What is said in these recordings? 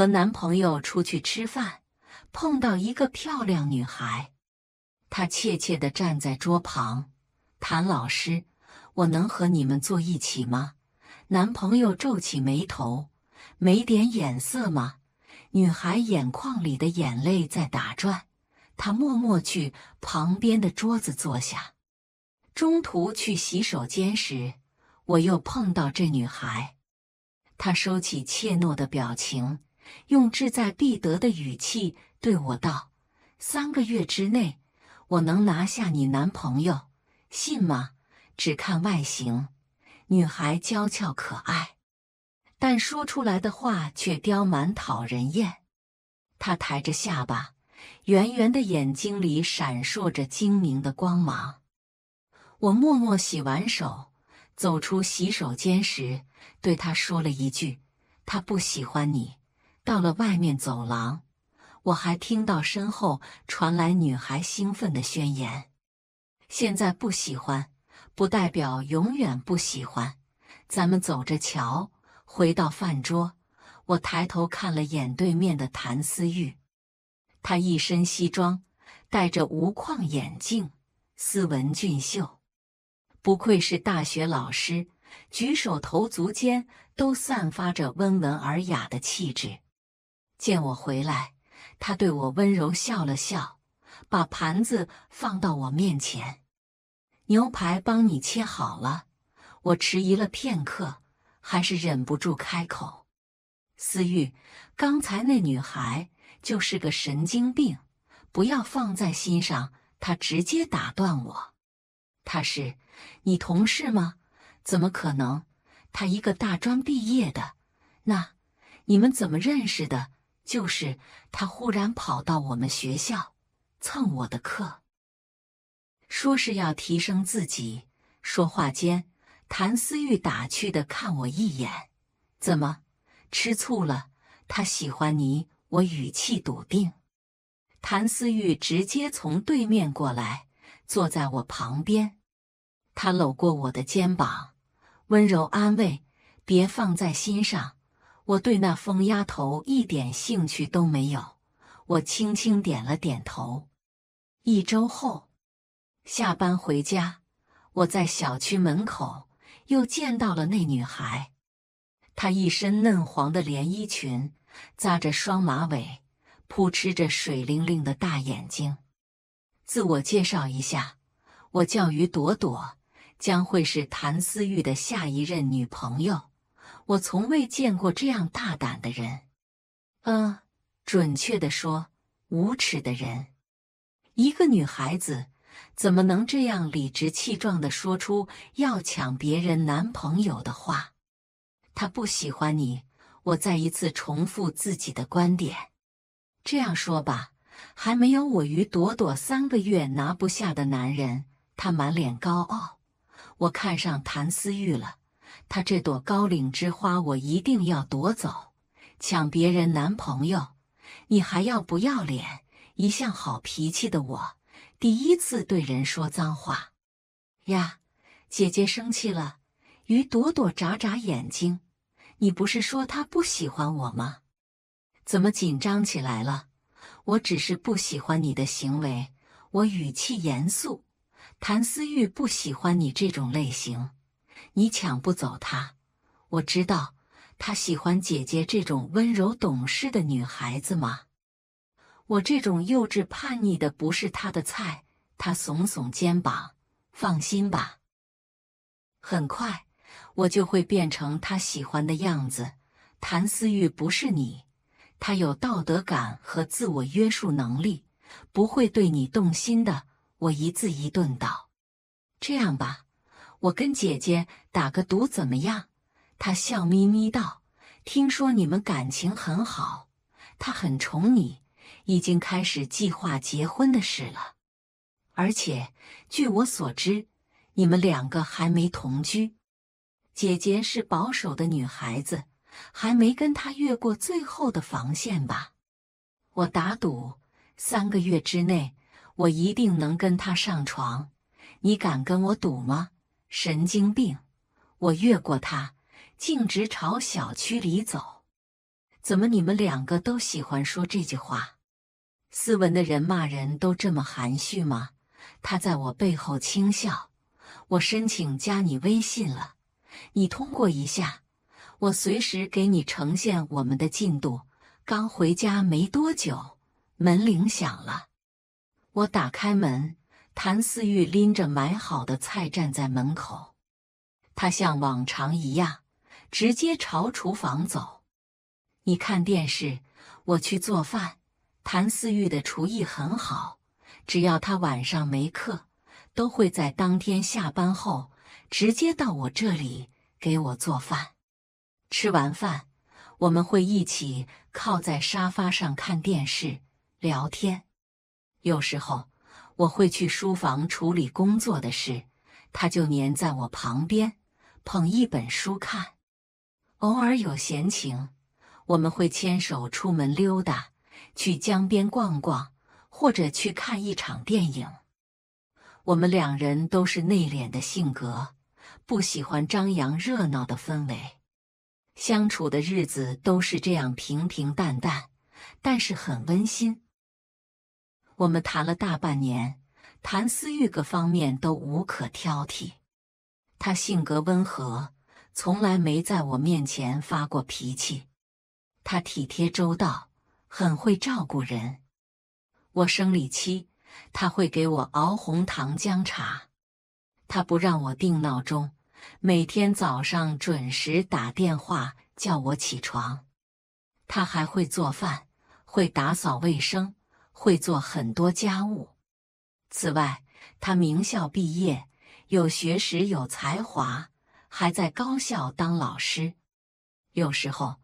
和男朋友出去吃饭，碰到一个漂亮女孩，她怯怯地站在桌旁，谭老师，我能和你们坐一起吗？男朋友皱起眉头，没点眼色吗？女孩眼眶里的眼泪在打转，她默默去旁边的桌子坐下。中途去洗手间时，我又碰到这女孩，她收起怯懦的表情。用志在必得的语气对我道：“三个月之内，我能拿下你男朋友，信吗？只看外形，女孩娇俏可爱，但说出来的话却刁蛮讨人厌。”她抬着下巴，圆圆的眼睛里闪烁着精明的光芒。我默默洗完手，走出洗手间时，对她说了一句：“他不喜欢你。”到了外面走廊，我还听到身后传来女孩兴奋的宣言：“现在不喜欢，不代表永远不喜欢，咱们走着瞧。”回到饭桌，我抬头看了眼对面的谭思玉，他一身西装，戴着无框眼镜，斯文俊秀，不愧是大学老师，举手投足间都散发着温文尔雅的气质。见我回来，他对我温柔笑了笑，把盘子放到我面前。牛排帮你切好了。我迟疑了片刻，还是忍不住开口：“思玉，刚才那女孩就是个神经病，不要放在心上。”他直接打断我：“他是你同事吗？怎么可能？他一个大专毕业的。那你们怎么认识的？”就是他忽然跑到我们学校蹭我的课，说是要提升自己。说话间，谭思玉打趣的看我一眼：“怎么，吃醋了？他喜欢你？”我语气笃定。谭思玉直接从对面过来，坐在我旁边，他搂过我的肩膀，温柔安慰：“别放在心上。”我对那疯丫头一点兴趣都没有。我轻轻点了点头。一周后，下班回家，我在小区门口又见到了那女孩。她一身嫩黄的连衣裙，扎着双马尾，扑哧着水灵灵的大眼睛。自我介绍一下，我叫于朵朵，将会是谭思玉的下一任女朋友。我从未见过这样大胆的人，嗯，准确的说，无耻的人。一个女孩子怎么能这样理直气壮的说出要抢别人男朋友的话？他不喜欢你。我再一次重复自己的观点。这样说吧，还没有我与朵朵三个月拿不下的男人。他满脸高傲。我看上谭思玉了。他这朵高岭之花，我一定要夺走，抢别人男朋友，你还要不要脸？一向好脾气的我，第一次对人说脏话，呀，姐姐生气了。于朵朵眨眨眼睛，你不是说他不喜欢我吗？怎么紧张起来了？我只是不喜欢你的行为，我语气严肃。谭思玉不喜欢你这种类型。你抢不走他，我知道他喜欢姐姐这种温柔懂事的女孩子吗？我这种幼稚叛逆的不是他的菜。他耸耸肩膀，放心吧，很快我就会变成他喜欢的样子。谭思玉不是你，他有道德感和自我约束能力，不会对你动心的。我一字一顿道：“这样吧，我跟姐姐。”打个赌怎么样？他笑眯眯道：“听说你们感情很好，他很宠你，已经开始计划结婚的事了。而且据我所知，你们两个还没同居。姐姐是保守的女孩子，还没跟他越过最后的防线吧？我打赌，三个月之内我一定能跟他上床。你敢跟我赌吗？神经病！”我越过他，径直朝小区里走。怎么你们两个都喜欢说这句话？斯文的人骂人都这么含蓄吗？他在我背后轻笑。我申请加你微信了，你通过一下。我随时给你呈现我们的进度。刚回家没多久，门铃响了。我打开门，谭思玉拎着买好的菜站在门口。他像往常一样，直接朝厨房走。你看电视，我去做饭。谭思玉的厨艺很好，只要他晚上没课，都会在当天下班后直接到我这里给我做饭。吃完饭，我们会一起靠在沙发上看电视、聊天。有时候我会去书房处理工作的事，他就粘在我旁边。捧一本书看，偶尔有闲情，我们会牵手出门溜达，去江边逛逛，或者去看一场电影。我们两人都是内敛的性格，不喜欢张扬热闹的氛围，相处的日子都是这样平平淡淡，但是很温馨。我们谈了大半年，谈私欲各方面都无可挑剔。他性格温和，从来没在我面前发过脾气。他体贴周到，很会照顾人。我生理期，他会给我熬红糖姜茶。他不让我定闹钟，每天早上准时打电话叫我起床。他还会做饭，会打扫卫生，会做很多家务。此外，他名校毕业。有学识、有才华，还在高校当老师。有时候，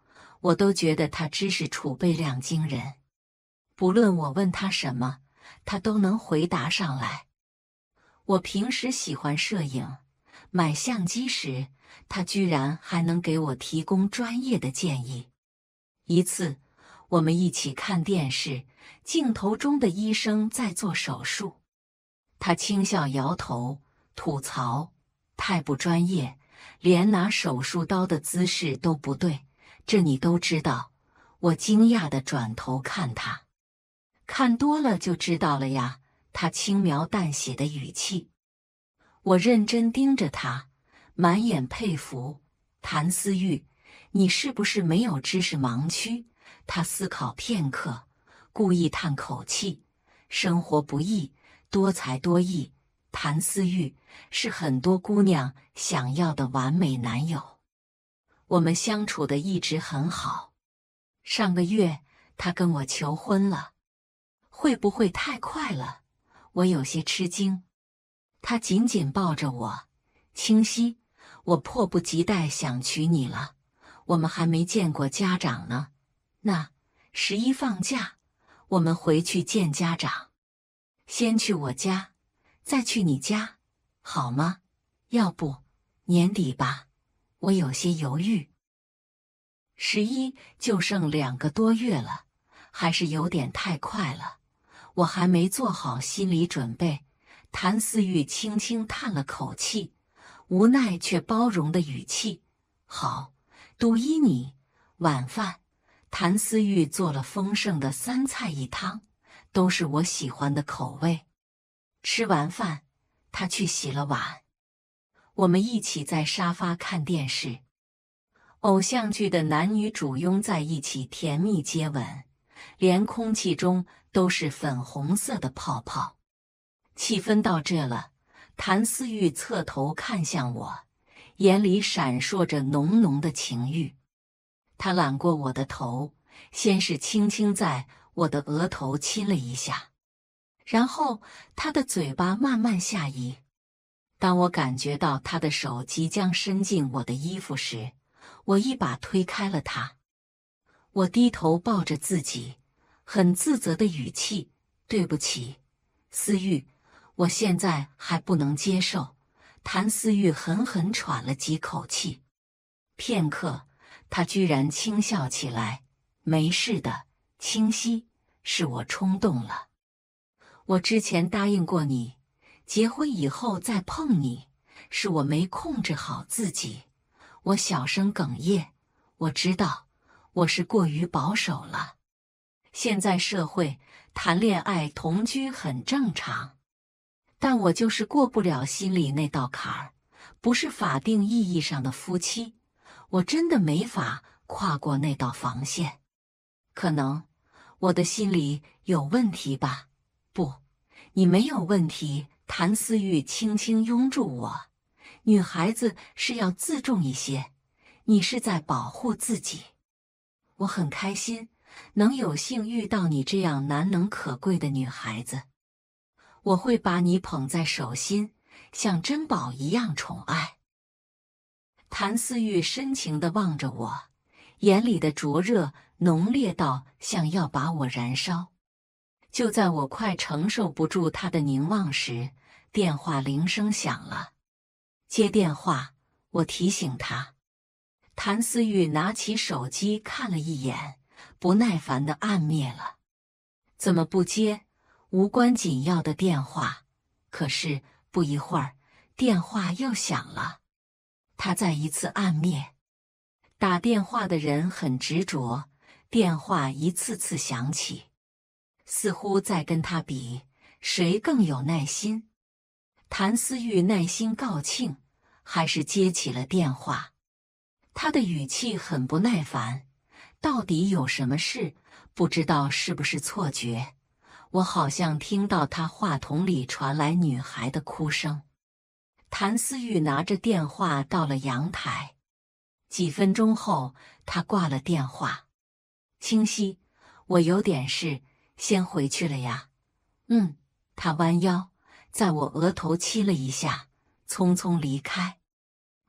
我都觉得他知识储备量惊人。不论我问他什么，他都能回答上来。我平时喜欢摄影，买相机时，他居然还能给我提供专业的建议。一次，我们一起看电视，镜头中的医生在做手术，他轻笑摇头。吐槽太不专业，连拿手术刀的姿势都不对，这你都知道？我惊讶的转头看他，看多了就知道了呀。他轻描淡写的语气，我认真盯着他，满眼佩服。谭思玉，你是不是没有知识盲区？他思考片刻，故意叹口气，生活不易，多才多艺。谭思玉是很多姑娘想要的完美男友，我们相处的一直很好。上个月他跟我求婚了，会不会太快了？我有些吃惊。他紧紧抱着我，清晰，我迫不及待想娶你了。我们还没见过家长呢，那十一放假，我们回去见家长，先去我家。再去你家，好吗？要不年底吧。我有些犹豫。十一就剩两个多月了，还是有点太快了。我还没做好心理准备。谭思玉轻轻叹了口气，无奈却包容的语气。好，赌一你晚饭。谭思玉做了丰盛的三菜一汤，都是我喜欢的口味。吃完饭，他去洗了碗。我们一起在沙发看电视，偶像剧的男女主拥在一起，甜蜜接吻，连空气中都是粉红色的泡泡。气氛到这了，谭思玉侧头看向我，眼里闪烁着浓浓的情欲。他揽过我的头，先是轻轻在我的额头亲了一下。然后他的嘴巴慢慢下移，当我感觉到他的手即将伸进我的衣服时，我一把推开了他。我低头抱着自己，很自责的语气：“对不起，思玉，我现在还不能接受。”谭思玉狠狠喘了几口气，片刻，他居然轻笑起来：“没事的，清晰，是我冲动了。”我之前答应过你，结婚以后再碰你，是我没控制好自己。我小声哽咽，我知道我是过于保守了。现在社会谈恋爱、同居很正常，但我就是过不了心里那道坎儿。不是法定意义上的夫妻，我真的没法跨过那道防线。可能我的心里有问题吧。不，你没有问题。谭思玉轻轻拥住我，女孩子是要自重一些，你是在保护自己。我很开心能有幸遇到你这样难能可贵的女孩子，我会把你捧在手心，像珍宝一样宠爱。谭思玉深情地望着我，眼里的灼热浓烈到想要把我燃烧。就在我快承受不住他的凝望时，电话铃声响了。接电话，我提醒他。谭思玉拿起手机看了一眼，不耐烦的按灭了。怎么不接？无关紧要的电话。可是不一会儿，电话又响了。他再一次按灭。打电话的人很执着，电话一次次响起。似乎在跟他比谁更有耐心。谭思玉耐心告罄，还是接起了电话。他的语气很不耐烦。到底有什么事？不知道是不是错觉，我好像听到他话筒里传来女孩的哭声。谭思玉拿着电话到了阳台。几分钟后，他挂了电话。清晰，我有点事。先回去了呀，嗯，他弯腰在我额头亲了一下，匆匆离开。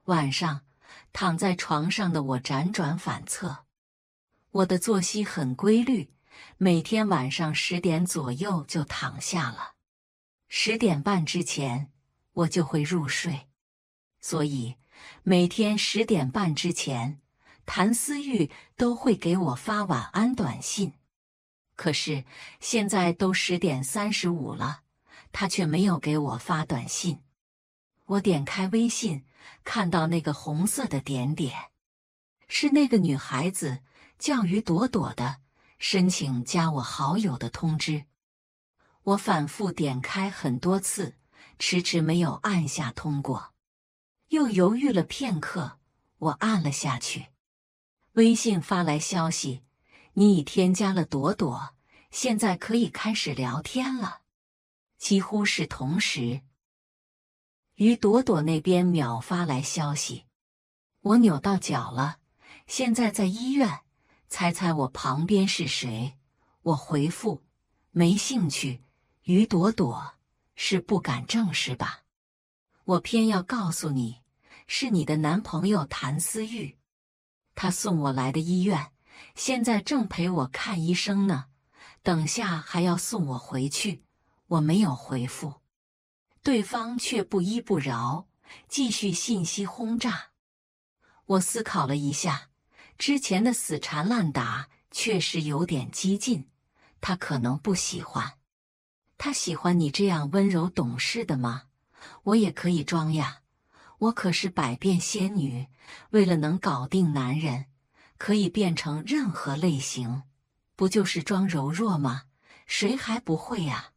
晚上躺在床上的我辗转反侧。我的作息很规律，每天晚上十点左右就躺下了，十点半之前我就会入睡。所以每天十点半之前，谭思玉都会给我发晚安短信。可是现在都十点三十五了，他却没有给我发短信。我点开微信，看到那个红色的点点，是那个女孩子“叫于朵朵”的申请加我好友的通知。我反复点开很多次，迟迟没有按下通过。又犹豫了片刻，我按了下去。微信发来消息。你已添加了朵朵，现在可以开始聊天了。几乎是同时，于朵朵那边秒发来消息：“我扭到脚了，现在在医院。猜猜我旁边是谁？”我回复：“没兴趣。”于朵朵是不敢证实吧？我偏要告诉你，是你的男朋友谭思玉，他送我来的医院。现在正陪我看医生呢，等下还要送我回去。我没有回复，对方却不依不饶，继续信息轰炸。我思考了一下，之前的死缠烂打确实有点激进，他可能不喜欢。他喜欢你这样温柔懂事的吗？我也可以装呀，我可是百变仙女，为了能搞定男人。可以变成任何类型，不就是装柔弱吗？谁还不会啊？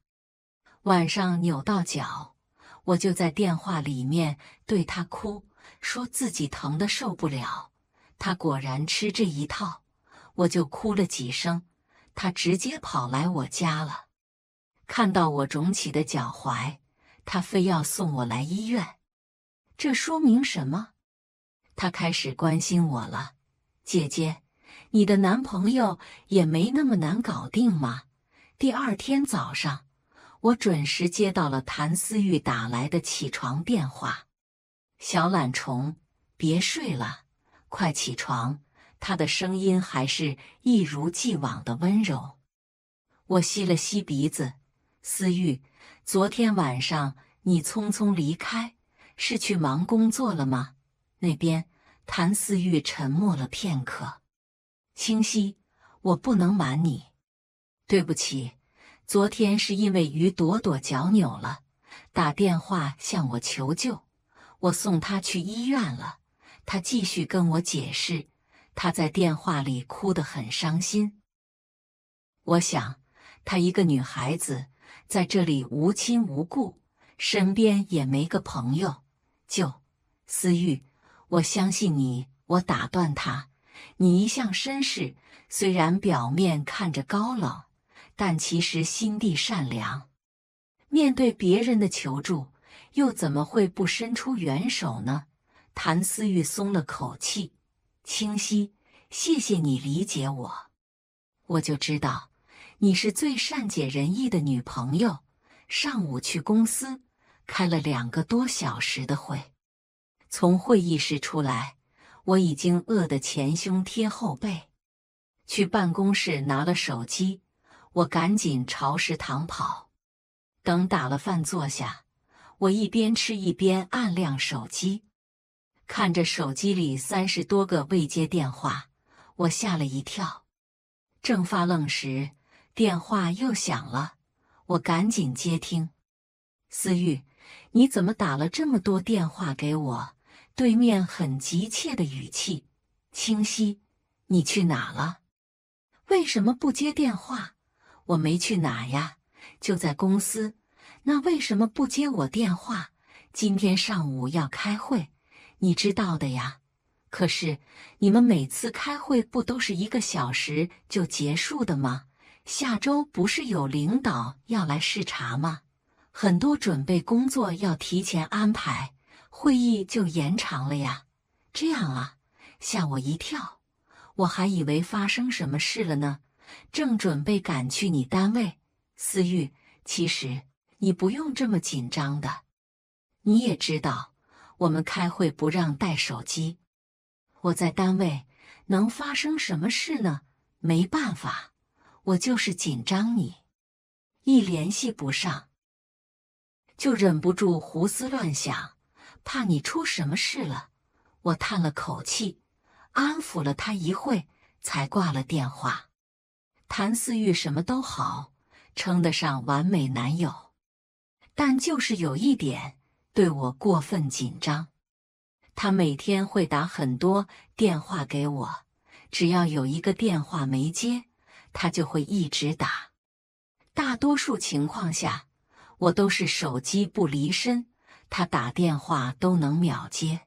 晚上扭到脚，我就在电话里面对他哭，说自己疼得受不了。他果然吃这一套，我就哭了几声，他直接跑来我家了。看到我肿起的脚踝，他非要送我来医院。这说明什么？他开始关心我了。姐姐，你的男朋友也没那么难搞定嘛。第二天早上，我准时接到了谭思玉打来的起床电话。小懒虫，别睡了，快起床！他的声音还是一如既往的温柔。我吸了吸鼻子。思玉，昨天晚上你匆匆离开，是去忙工作了吗？那边。谭思玉沉默了片刻，清晰，我不能瞒你，对不起，昨天是因为于朵朵脚扭了，打电话向我求救，我送她去医院了。她继续跟我解释，她在电话里哭得很伤心。我想，她一个女孩子在这里无亲无故，身边也没个朋友，就思玉。我相信你，我打断他。你一向绅士，虽然表面看着高冷，但其实心地善良。面对别人的求助，又怎么会不伸出援手呢？谭思玉松了口气，清晰，谢谢你理解我。我就知道，你是最善解人意的女朋友。上午去公司，开了两个多小时的会。从会议室出来，我已经饿得前胸贴后背，去办公室拿了手机，我赶紧朝食堂跑。等打了饭坐下，我一边吃一边按亮手机，看着手机里三十多个未接电话，我吓了一跳。正发愣时，电话又响了，我赶紧接听。思玉，你怎么打了这么多电话给我？对面很急切的语气，清晰。你去哪了？为什么不接电话？我没去哪呀，就在公司。那为什么不接我电话？今天上午要开会，你知道的呀。可是你们每次开会不都是一个小时就结束的吗？下周不是有领导要来视察吗？很多准备工作要提前安排。会议就延长了呀，这样啊，吓我一跳，我还以为发生什么事了呢，正准备赶去你单位。思玉，其实你不用这么紧张的，你也知道，我们开会不让带手机，我在单位能发生什么事呢？没办法，我就是紧张，你一联系不上，就忍不住胡思乱想。怕你出什么事了，我叹了口气，安抚了他一会才挂了电话。谭思玉什么都好，称得上完美男友，但就是有一点对我过分紧张。他每天会打很多电话给我，只要有一个电话没接，他就会一直打。大多数情况下，我都是手机不离身。他打电话都能秒接，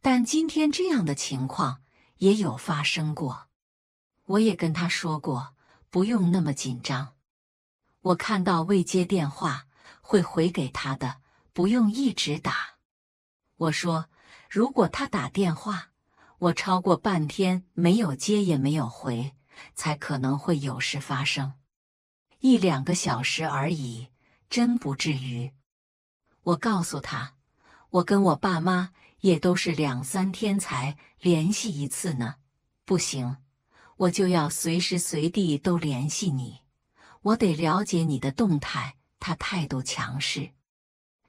但今天这样的情况也有发生过。我也跟他说过，不用那么紧张。我看到未接电话会回给他的，不用一直打。我说，如果他打电话，我超过半天没有接也没有回，才可能会有事发生。一两个小时而已，真不至于。我告诉他，我跟我爸妈也都是两三天才联系一次呢。不行，我就要随时随地都联系你，我得了解你的动态。他态度强势，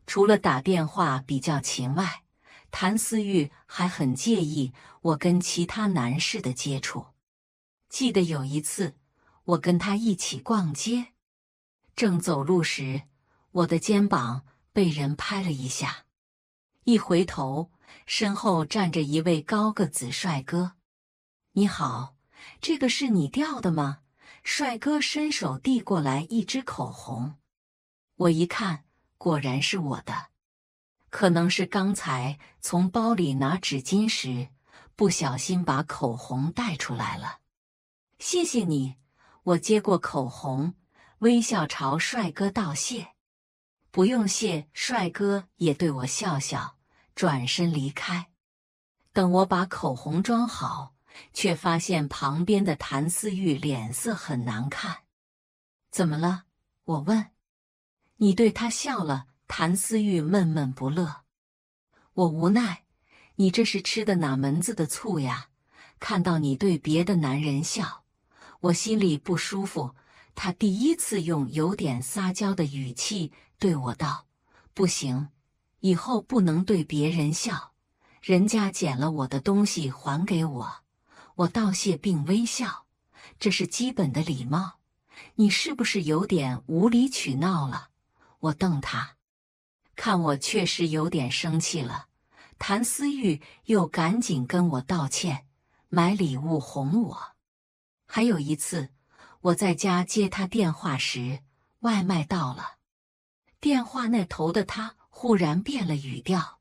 除了打电话比较勤外，谭思玉还很介意我跟其他男士的接触。记得有一次，我跟他一起逛街，正走路时，我的肩膀。被人拍了一下，一回头，身后站着一位高个子帅哥。你好，这个是你掉的吗？帅哥伸手递过来一支口红，我一看，果然是我的。可能是刚才从包里拿纸巾时不小心把口红带出来了。谢谢你，我接过口红，微笑朝帅哥道谢。不用谢，帅哥也对我笑笑，转身离开。等我把口红装好，却发现旁边的谭思玉脸色很难看。怎么了？我问。你对他笑了，谭思玉闷闷不乐。我无奈，你这是吃的哪门子的醋呀？看到你对别的男人笑，我心里不舒服。他第一次用有点撒娇的语气对我道：“不行，以后不能对别人笑，人家捡了我的东西还给我，我道谢并微笑，这是基本的礼貌。你是不是有点无理取闹了？”我瞪他，看我确实有点生气了。谭思玉又赶紧跟我道歉，买礼物哄我。还有一次。我在家接他电话时，外卖到了。电话那头的他忽然变了语调，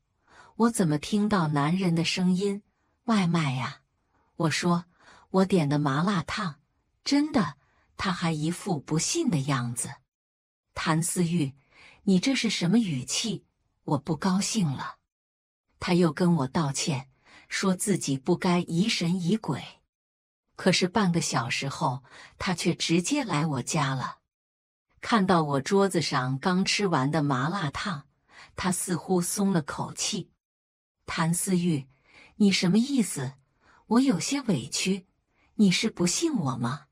我怎么听到男人的声音？外卖呀！我说我点的麻辣烫，真的。他还一副不信的样子。谭思玉，你这是什么语气？我不高兴了。他又跟我道歉，说自己不该疑神疑鬼。可是半个小时后，他却直接来我家了。看到我桌子上刚吃完的麻辣烫，他似乎松了口气。谭思玉，你什么意思？我有些委屈，你是不信我吗？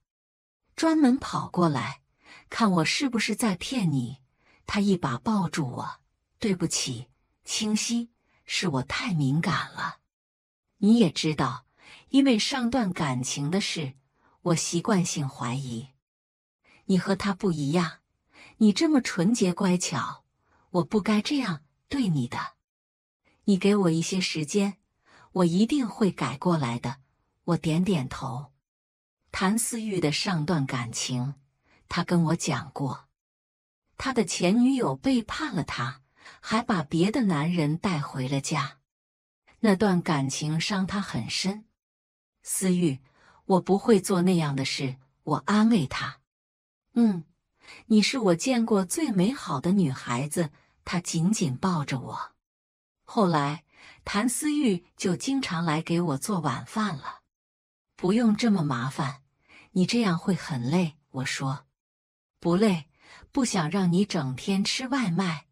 专门跑过来，看我是不是在骗你？他一把抱住我，对不起，清溪，是我太敏感了。你也知道。因为上段感情的事，我习惯性怀疑，你和他不一样，你这么纯洁乖巧，我不该这样对你的。你给我一些时间，我一定会改过来的。我点点头。谭思玉的上段感情，他跟我讲过，他的前女友背叛了他，还把别的男人带回了家，那段感情伤他很深。思玉，我不会做那样的事。我安慰她：“嗯，你是我见过最美好的女孩子。”她紧紧抱着我。后来，谭思玉就经常来给我做晚饭了。不用这么麻烦，你这样会很累。我说：“不累，不想让你整天吃外卖。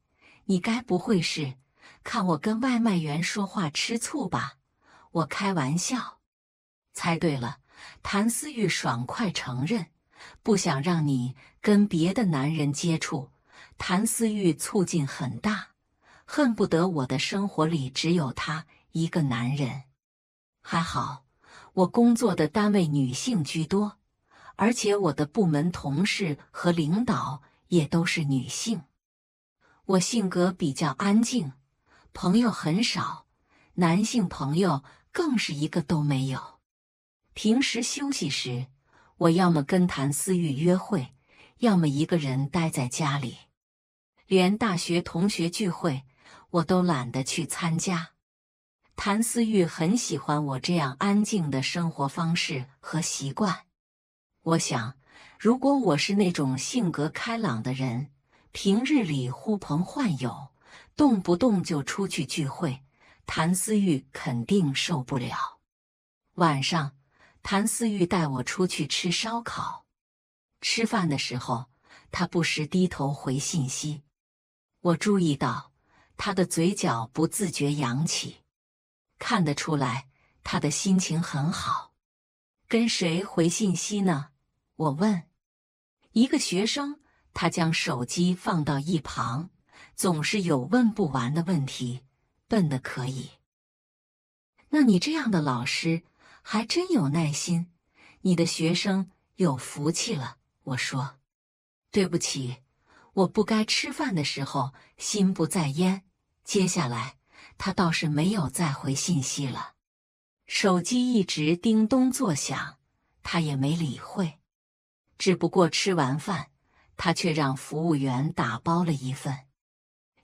你该不会是看我跟外卖员说话吃醋吧？”我开玩笑。猜对了，谭思玉爽快承认，不想让你跟别的男人接触。谭思玉醋劲很大，恨不得我的生活里只有他一个男人。还好我工作的单位女性居多，而且我的部门同事和领导也都是女性。我性格比较安静，朋友很少，男性朋友更是一个都没有。平时休息时，我要么跟谭思玉约会，要么一个人待在家里，连大学同学聚会我都懒得去参加。谭思玉很喜欢我这样安静的生活方式和习惯。我想，如果我是那种性格开朗的人，平日里呼朋唤友，动不动就出去聚会，谭思玉肯定受不了。晚上。谭思玉带我出去吃烧烤。吃饭的时候，他不时低头回信息。我注意到他的嘴角不自觉扬起，看得出来他的心情很好。跟谁回信息呢？我问。一个学生。他将手机放到一旁，总是有问不完的问题，笨得可以。那你这样的老师？还真有耐心，你的学生有福气了。我说：“对不起，我不该吃饭的时候心不在焉。”接下来，他倒是没有再回信息了，手机一直叮咚作响，他也没理会。只不过吃完饭，他却让服务员打包了一份，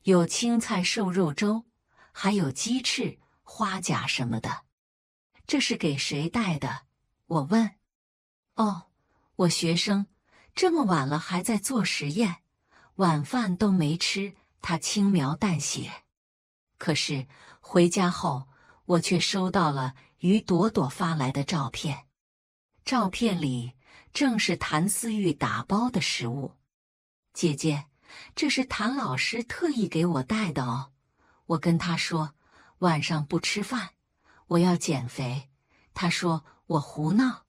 有青菜瘦肉粥，还有鸡翅、花甲什么的。这是给谁带的？我问。哦，我学生，这么晚了还在做实验，晚饭都没吃。他轻描淡写。可是回家后，我却收到了于朵朵发来的照片，照片里正是谭思玉打包的食物。姐姐，这是谭老师特意给我带的哦。我跟他说，晚上不吃饭。我要减肥，他说我胡闹。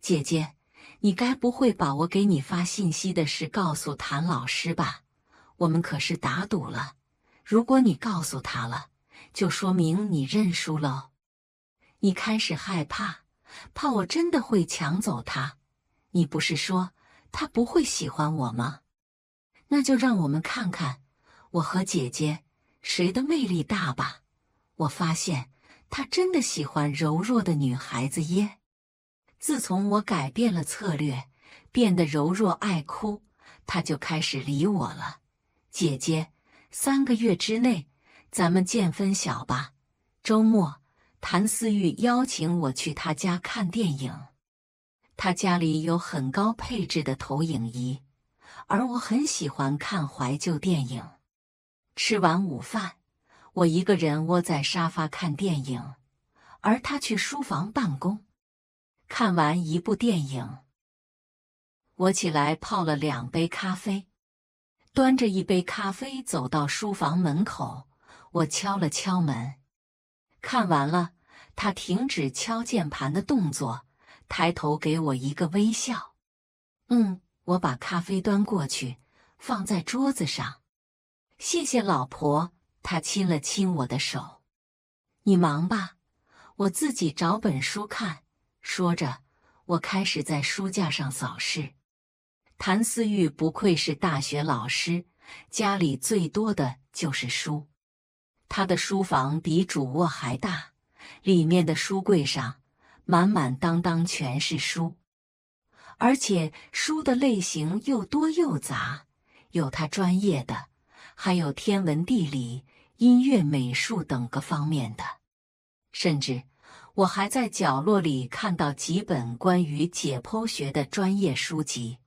姐姐，你该不会把我给你发信息的事告诉谭老师吧？我们可是打赌了，如果你告诉他了，就说明你认输喽。你开始害怕，怕我真的会抢走他。你不是说他不会喜欢我吗？那就让我们看看，我和姐姐谁的魅力大吧。我发现。他真的喜欢柔弱的女孩子耶！自从我改变了策略，变得柔弱爱哭，他就开始理我了。姐姐，三个月之内，咱们见分晓吧。周末，谭思玉邀请我去他家看电影，他家里有很高配置的投影仪，而我很喜欢看怀旧电影。吃完午饭。我一个人窝在沙发看电影，而他去书房办公。看完一部电影，我起来泡了两杯咖啡，端着一杯咖啡走到书房门口，我敲了敲门。看完了，他停止敲键盘的动作，抬头给我一个微笑。嗯，我把咖啡端过去，放在桌子上。谢谢老婆。他亲了亲我的手，你忙吧，我自己找本书看。说着，我开始在书架上扫视。谭思玉不愧是大学老师，家里最多的就是书。他的书房比主卧还大，里面的书柜上满满当当全是书，而且书的类型又多又杂，有他专业的，还有天文地理。音乐、美术等各方面的，甚至我还在角落里看到几本关于解剖学的专业书籍。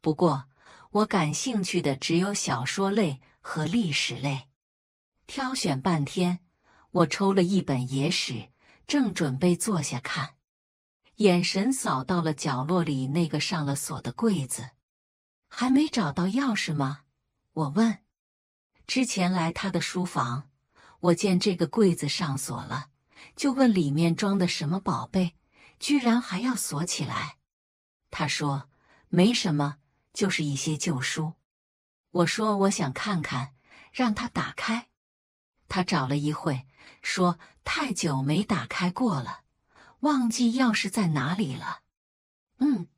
不过我感兴趣的只有小说类和历史类。挑选半天，我抽了一本《野史》，正准备坐下看，眼神扫到了角落里那个上了锁的柜子，还没找到钥匙吗？我问。之前来他的书房，我见这个柜子上锁了，就问里面装的什么宝贝，居然还要锁起来。他说没什么，就是一些旧书。我说我想看看，让他打开。他找了一会，说太久没打开过了，忘记钥匙在哪里了。嗯，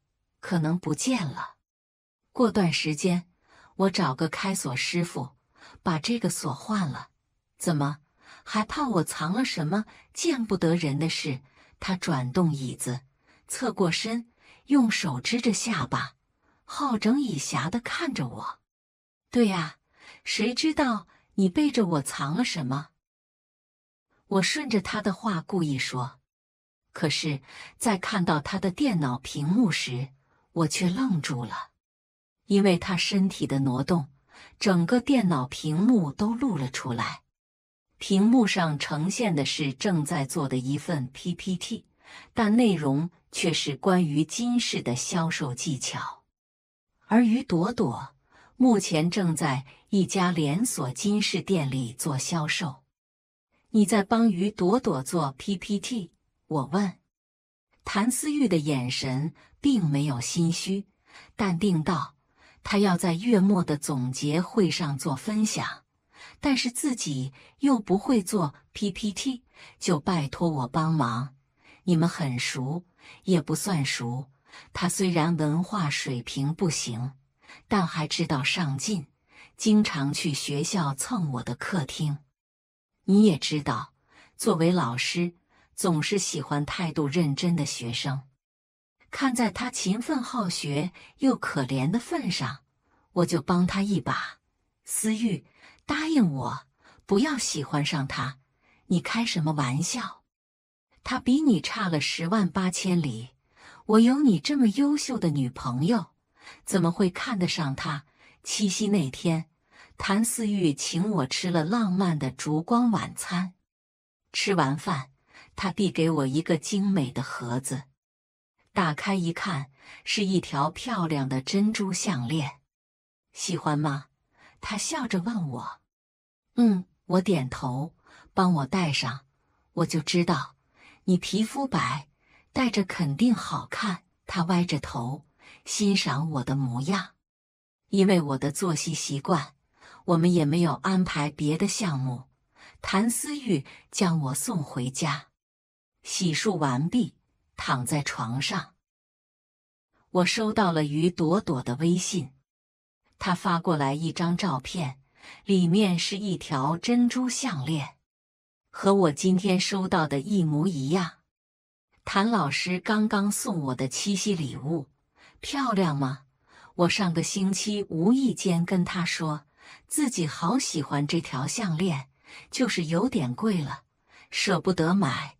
可能不见了。过段时间我找个开锁师傅。把这个锁换了，怎么还怕我藏了什么见不得人的事？他转动椅子，侧过身，用手支着下巴，好整以暇的看着我。对呀，谁知道你背着我藏了什么？我顺着他的话故意说，可是，在看到他的电脑屏幕时，我却愣住了，因为他身体的挪动。整个电脑屏幕都露了出来，屏幕上呈现的是正在做的一份 PPT，但内容却是关于金饰的销售技巧。而于朵朵目前正在一家连锁金饰店里做销售，你在帮于朵朵做 PPT？我问。谭思玉的眼神并没有心虚，淡定道。他要在月末的总结会上做分享，但是自己又不会做 PPT，就拜托我帮忙。你们很熟，也不算熟。他虽然文化水平不行，但还知道上进，经常去学校蹭我的课听。你也知道，作为老师，总是喜欢态度认真的学生。看在他勤奋好学又可怜的份上，我就帮他一把。思玉，答应我，不要喜欢上他。你开什么玩笑？他比你差了十万八千里。我有你这么优秀的女朋友，怎么会看得上他？七夕那天，谭思玉请我吃了浪漫的烛光晚餐。吃完饭，他递给我一个精美的盒子。打开一看，是一条漂亮的珍珠项链，喜欢吗？他笑着问我。嗯，我点头。帮我戴上，我就知道你皮肤白，戴着肯定好看。他歪着头欣赏我的模样。因为我的作息习惯，我们也没有安排别的项目。谭思玉将我送回家，洗漱完毕。躺在床上，我收到了于朵朵的微信，她发过来一张照片，里面是一条珍珠项链，和我今天收到的一模一样。谭老师刚刚送我的七夕礼物，漂亮吗？我上个星期无意间跟他说，自己好喜欢这条项链，就是有点贵了，舍不得买。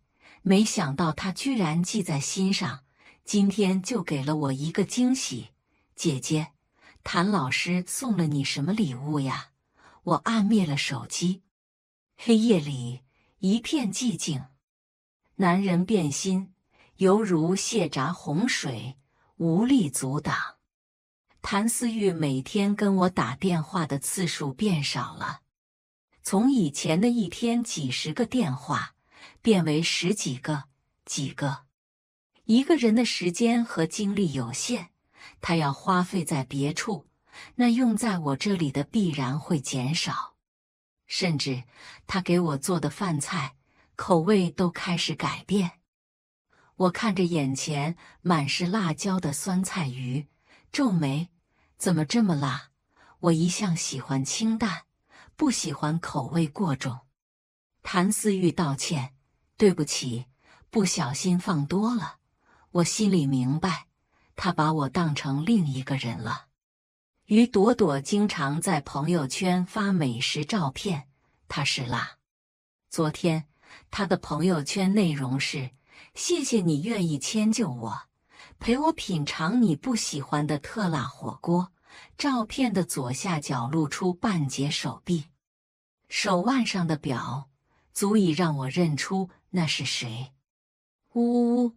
没想到他居然记在心上，今天就给了我一个惊喜。姐姐，谭老师送了你什么礼物呀？我按灭了手机，黑夜里一片寂静。男人变心，犹如卸闸洪水，无力阻挡。谭思玉每天跟我打电话的次数变少了，从以前的一天几十个电话。变为十几个、几个。一个人的时间和精力有限，他要花费在别处，那用在我这里的必然会减少。甚至他给我做的饭菜口味都开始改变。我看着眼前满是辣椒的酸菜鱼，皱眉：“怎么这么辣？我一向喜欢清淡，不喜欢口味过重。”谭思玉道歉。对不起，不小心放多了。我心里明白，他把我当成另一个人了。于朵朵经常在朋友圈发美食照片，她是辣。昨天他的朋友圈内容是：“谢谢你愿意迁就我，陪我品尝你不喜欢的特辣火锅。”照片的左下角露出半截手臂，手腕上的表足以让我认出。那是谁？呜呜呜！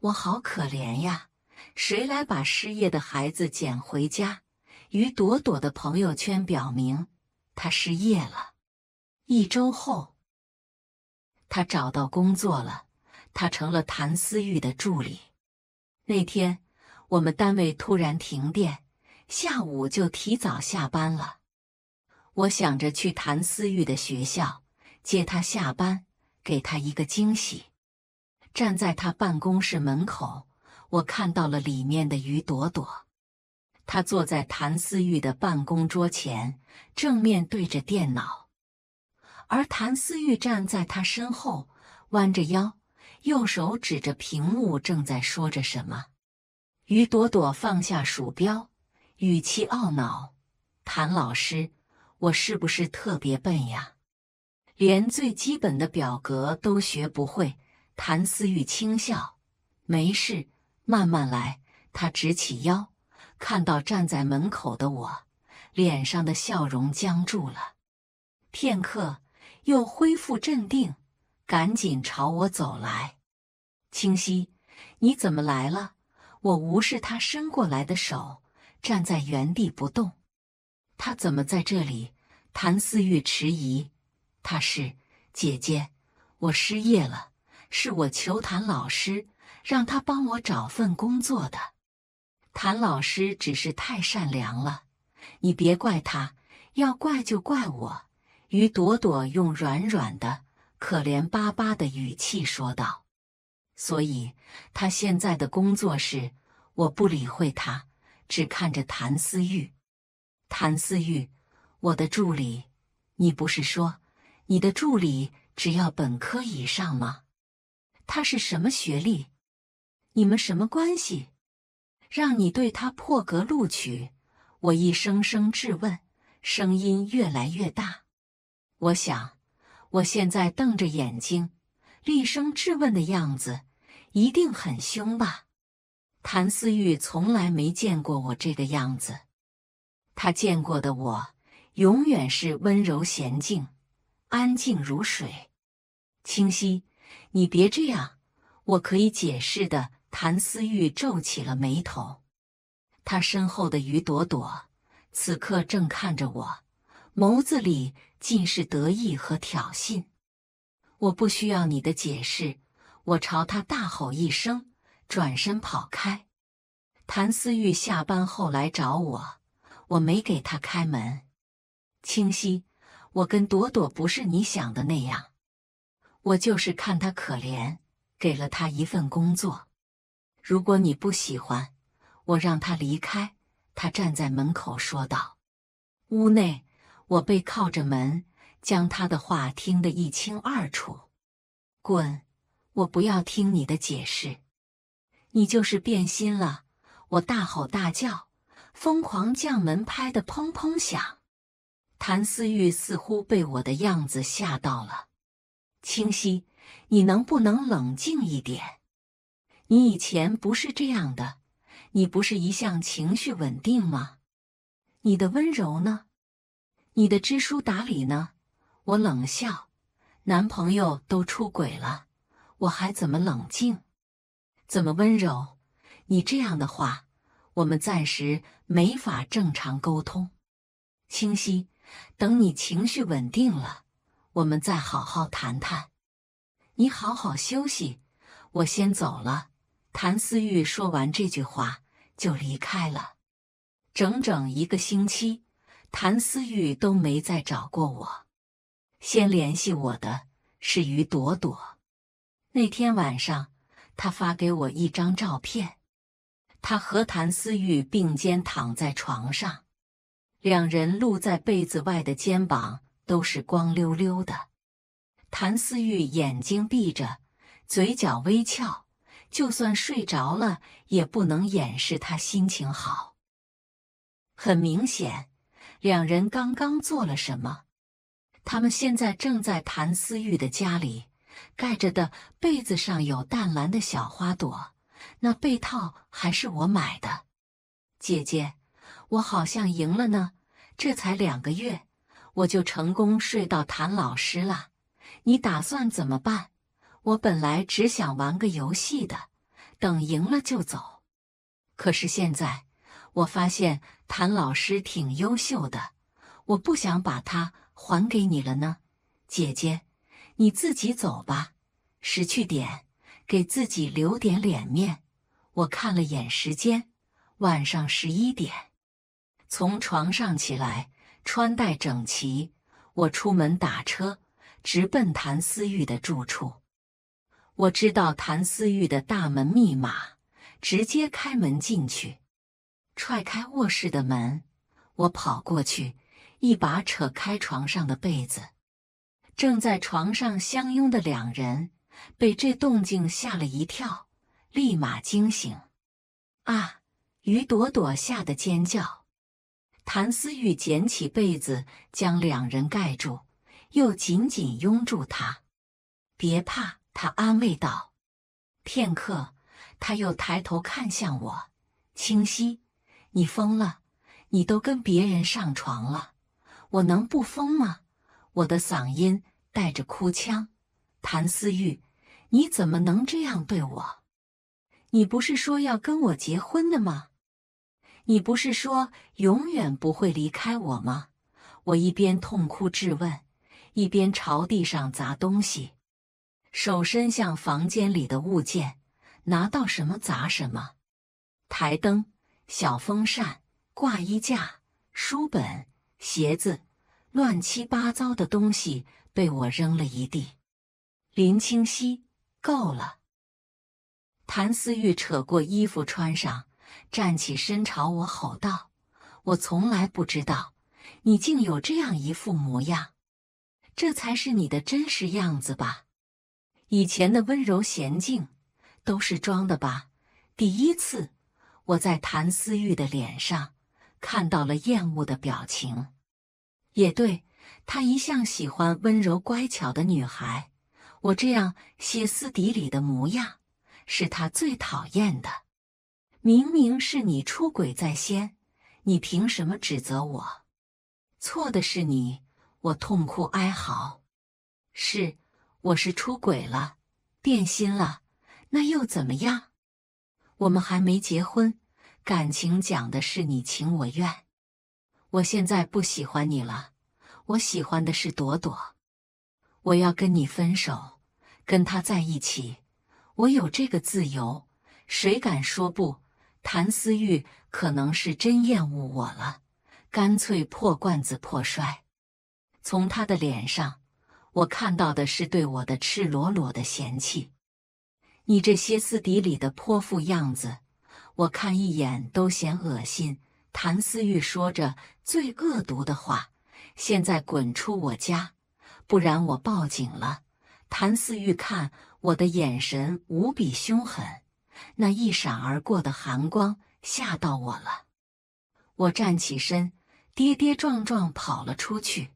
我好可怜呀！谁来把失业的孩子捡回家？于朵朵的朋友圈表明，她失业了。一周后，他找到工作了，他成了谭思玉的助理。那天，我们单位突然停电，下午就提早下班了。我想着去谭思玉的学校接他下班。给他一个惊喜。站在他办公室门口，我看到了里面的于朵朵。他坐在谭思玉的办公桌前，正面对着电脑，而谭思玉站在他身后，弯着腰，右手指着屏幕，正在说着什么。于朵朵放下鼠标，语气懊恼：“谭老师，我是不是特别笨呀？”连最基本的表格都学不会，谭思玉轻笑：“没事，慢慢来。”他直起腰，看到站在门口的我，脸上的笑容僵住了，片刻又恢复镇定，赶紧朝我走来：“清溪，你怎么来了？”我无视他伸过来的手，站在原地不动。他怎么在这里？谭思玉迟疑。他是姐姐，我失业了，是我求谭老师，让他帮我找份工作的。谭老师只是太善良了，你别怪他，要怪就怪我。于朵朵用软软的、可怜巴巴的语气说道：“所以，他现在的工作是……我不理会他，只看着谭思玉。谭思玉，我的助理，你不是说……”你的助理只要本科以上吗？他是什么学历？你们什么关系？让你对他破格录取？我一声声质问，声音越来越大。我想，我现在瞪着眼睛，厉声质问的样子，一定很凶吧？谭思玉从来没见过我这个样子，他见过的我，永远是温柔娴静。安静如水，清晰。你别这样，我可以解释的。谭思玉皱起了眉头，他身后的于朵朵此刻正看着我，眸子里尽是得意和挑衅。我不需要你的解释，我朝他大吼一声，转身跑开。谭思玉下班后来找我，我没给他开门。清晰。我跟朵朵不是你想的那样，我就是看她可怜，给了她一份工作。如果你不喜欢，我让她离开。他站在门口说道：“屋内，我背靠着门，将他的话听得一清二楚。滚！我不要听你的解释，你就是变心了！”我大吼大叫，疯狂将门拍得砰砰响。谭思玉似乎被我的样子吓到了。清晰，你能不能冷静一点？你以前不是这样的，你不是一向情绪稳定吗？你的温柔呢？你的知书达理呢？我冷笑，男朋友都出轨了，我还怎么冷静？怎么温柔？你这样的话，我们暂时没法正常沟通。清晰。等你情绪稳定了，我们再好好谈谈。你好好休息，我先走了。谭思玉说完这句话就离开了。整整一个星期，谭思玉都没再找过我。先联系我的是于朵朵。那天晚上，他发给我一张照片，他和谭思玉并肩躺在床上。两人露在被子外的肩膀都是光溜溜的。谭思玉眼睛闭着，嘴角微翘，就算睡着了也不能掩饰他心情好。很明显，两人刚刚做了什么。他们现在正在谭思玉的家里，盖着的被子上有淡蓝的小花朵，那被套还是我买的，姐姐。我好像赢了呢，这才两个月，我就成功睡到谭老师了。你打算怎么办？我本来只想玩个游戏的，等赢了就走。可是现在我发现谭老师挺优秀的，我不想把他还给你了呢。姐姐，你自己走吧，识趣点，给自己留点脸面。我看了眼时间，晚上十一点。从床上起来，穿戴整齐。我出门打车，直奔谭思玉的住处。我知道谭思玉的大门密码，直接开门进去。踹开卧室的门，我跑过去，一把扯开床上的被子。正在床上相拥的两人被这动静吓了一跳，立马惊醒。啊！于朵朵吓得尖叫。谭思玉捡起被子，将两人盖住，又紧紧拥住他。别怕，他安慰道。片刻，他又抬头看向我：“清晰：“你疯了？你都跟别人上床了，我能不疯吗？”我的嗓音带着哭腔。谭思玉，你怎么能这样对我？你不是说要跟我结婚的吗？你不是说永远不会离开我吗？我一边痛哭质问，一边朝地上砸东西，手伸向房间里的物件，拿到什么砸什么。台灯、小风扇、挂衣架、书本、鞋子，乱七八糟的东西被我扔了一地。林清溪，够了！谭思玉扯过衣服穿上。站起身，朝我吼道：“我从来不知道，你竟有这样一副模样，这才是你的真实样子吧？以前的温柔娴静都是装的吧？”第一次，我在谭思玉的脸上看到了厌恶的表情。也对，他一向喜欢温柔乖巧的女孩，我这样歇斯底里的模样，是他最讨厌的。明明是你出轨在先，你凭什么指责我？错的是你，我痛哭哀嚎。是，我是出轨了，变心了，那又怎么样？我们还没结婚，感情讲的是你情我愿。我现在不喜欢你了，我喜欢的是朵朵。我要跟你分手，跟他在一起，我有这个自由，谁敢说不？谭思玉可能是真厌恶我了，干脆破罐子破摔。从他的脸上，我看到的是对我的赤裸裸的嫌弃。你这歇斯底里的泼妇样子，我看一眼都嫌恶心。谭思玉说着最恶毒的话，现在滚出我家，不然我报警了。谭思玉看我的眼神无比凶狠。那一闪而过的寒光吓到我了，我站起身，跌跌撞撞跑了出去。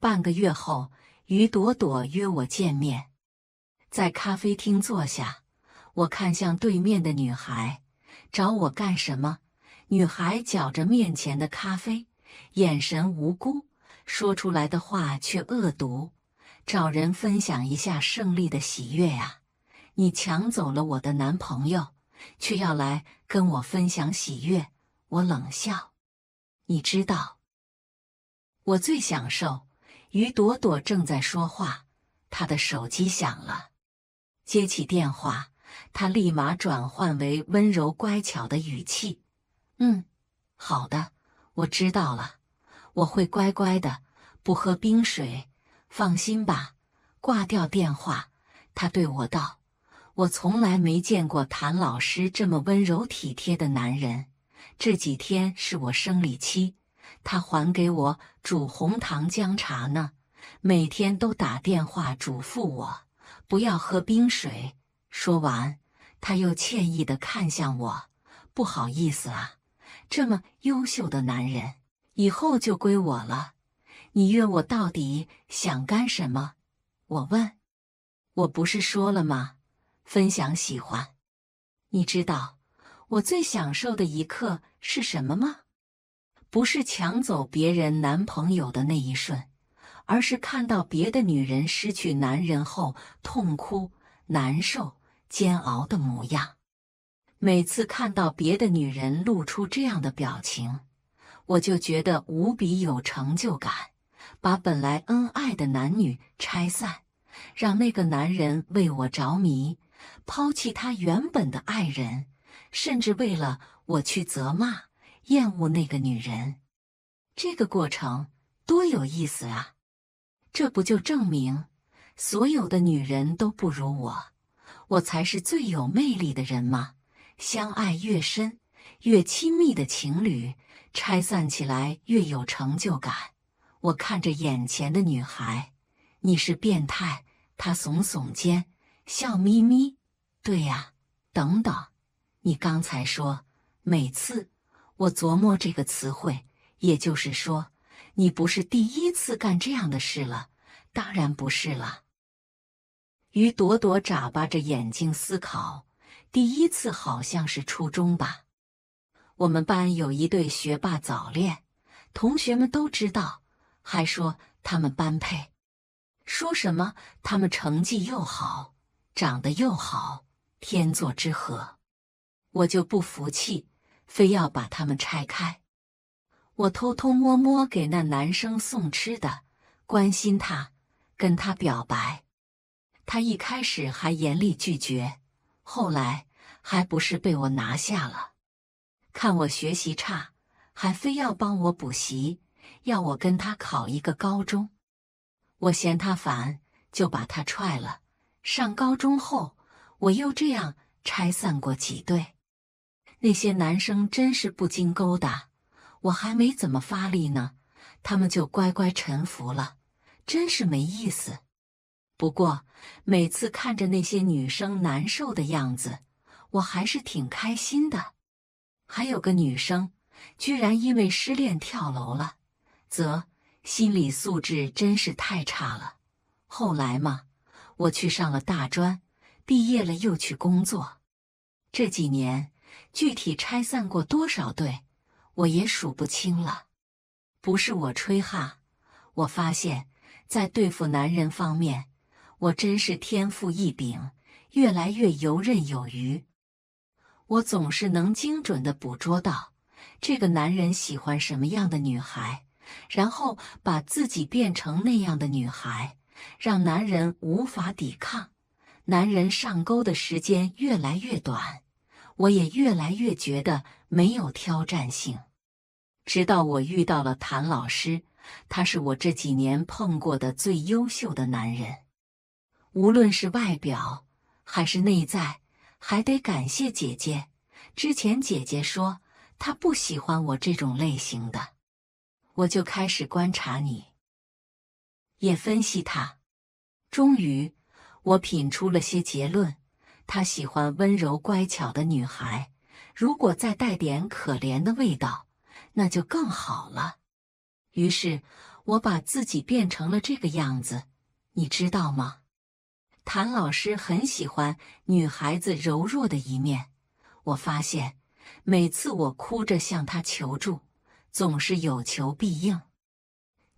半个月后，于朵朵约我见面，在咖啡厅坐下，我看向对面的女孩，找我干什么？女孩搅着面前的咖啡，眼神无辜，说出来的话却恶毒：“找人分享一下胜利的喜悦啊。”你抢走了我的男朋友，却要来跟我分享喜悦。我冷笑，你知道，我最享受。于朵朵正在说话，她的手机响了，接起电话，她立马转换为温柔乖巧的语气：“嗯，好的，我知道了，我会乖乖的，不喝冰水。放心吧。”挂掉电话，她对我道。我从来没见过谭老师这么温柔体贴的男人。这几天是我生理期，他还给我煮红糖姜茶呢，每天都打电话嘱咐我不要喝冰水。说完，他又歉意地看向我：“不好意思啊，这么优秀的男人，以后就归我了。”你约我到底想干什么？我问。我不是说了吗？分享喜欢，你知道我最享受的一刻是什么吗？不是抢走别人男朋友的那一瞬，而是看到别的女人失去男人后痛哭、难受、煎熬的模样。每次看到别的女人露出这样的表情，我就觉得无比有成就感。把本来恩爱的男女拆散，让那个男人为我着迷。抛弃他原本的爱人，甚至为了我去责骂、厌恶那个女人，这个过程多有意思啊！这不就证明所有的女人都不如我，我才是最有魅力的人吗？相爱越深、越亲密的情侣，拆散起来越有成就感。我看着眼前的女孩，你是变态？她耸耸肩，笑眯眯。对呀，等等，你刚才说每次我琢磨这个词汇，也就是说，你不是第一次干这样的事了？当然不是了。于朵朵眨巴着眼睛思考，第一次好像是初中吧，我们班有一对学霸早恋，同学们都知道，还说他们般配，说什么他们成绩又好，长得又好。天作之合，我就不服气，非要把他们拆开。我偷偷摸摸给那男生送吃的，关心他，跟他表白。他一开始还严厉拒绝，后来还不是被我拿下了？看我学习差，还非要帮我补习，要我跟他考一个高中。我嫌他烦，就把他踹了。上高中后。我又这样拆散过几对，那些男生真是不经勾搭，我还没怎么发力呢，他们就乖乖臣服了，真是没意思。不过每次看着那些女生难受的样子，我还是挺开心的。还有个女生，居然因为失恋跳楼了，则心理素质真是太差了。后来嘛，我去上了大专。毕业了又去工作，这几年具体拆散过多少对，我也数不清了。不是我吹哈，我发现，在对付男人方面，我真是天赋异禀，越来越游刃有余。我总是能精准的捕捉到这个男人喜欢什么样的女孩，然后把自己变成那样的女孩，让男人无法抵抗。男人上钩的时间越来越短，我也越来越觉得没有挑战性。直到我遇到了谭老师，他是我这几年碰过的最优秀的男人，无论是外表还是内在，还得感谢姐姐。之前姐姐说她不喜欢我这种类型的，我就开始观察你，也分析他，终于。我品出了些结论，他喜欢温柔乖巧的女孩，如果再带点可怜的味道，那就更好了。于是，我把自己变成了这个样子，你知道吗？谭老师很喜欢女孩子柔弱的一面。我发现，每次我哭着向他求助，总是有求必应。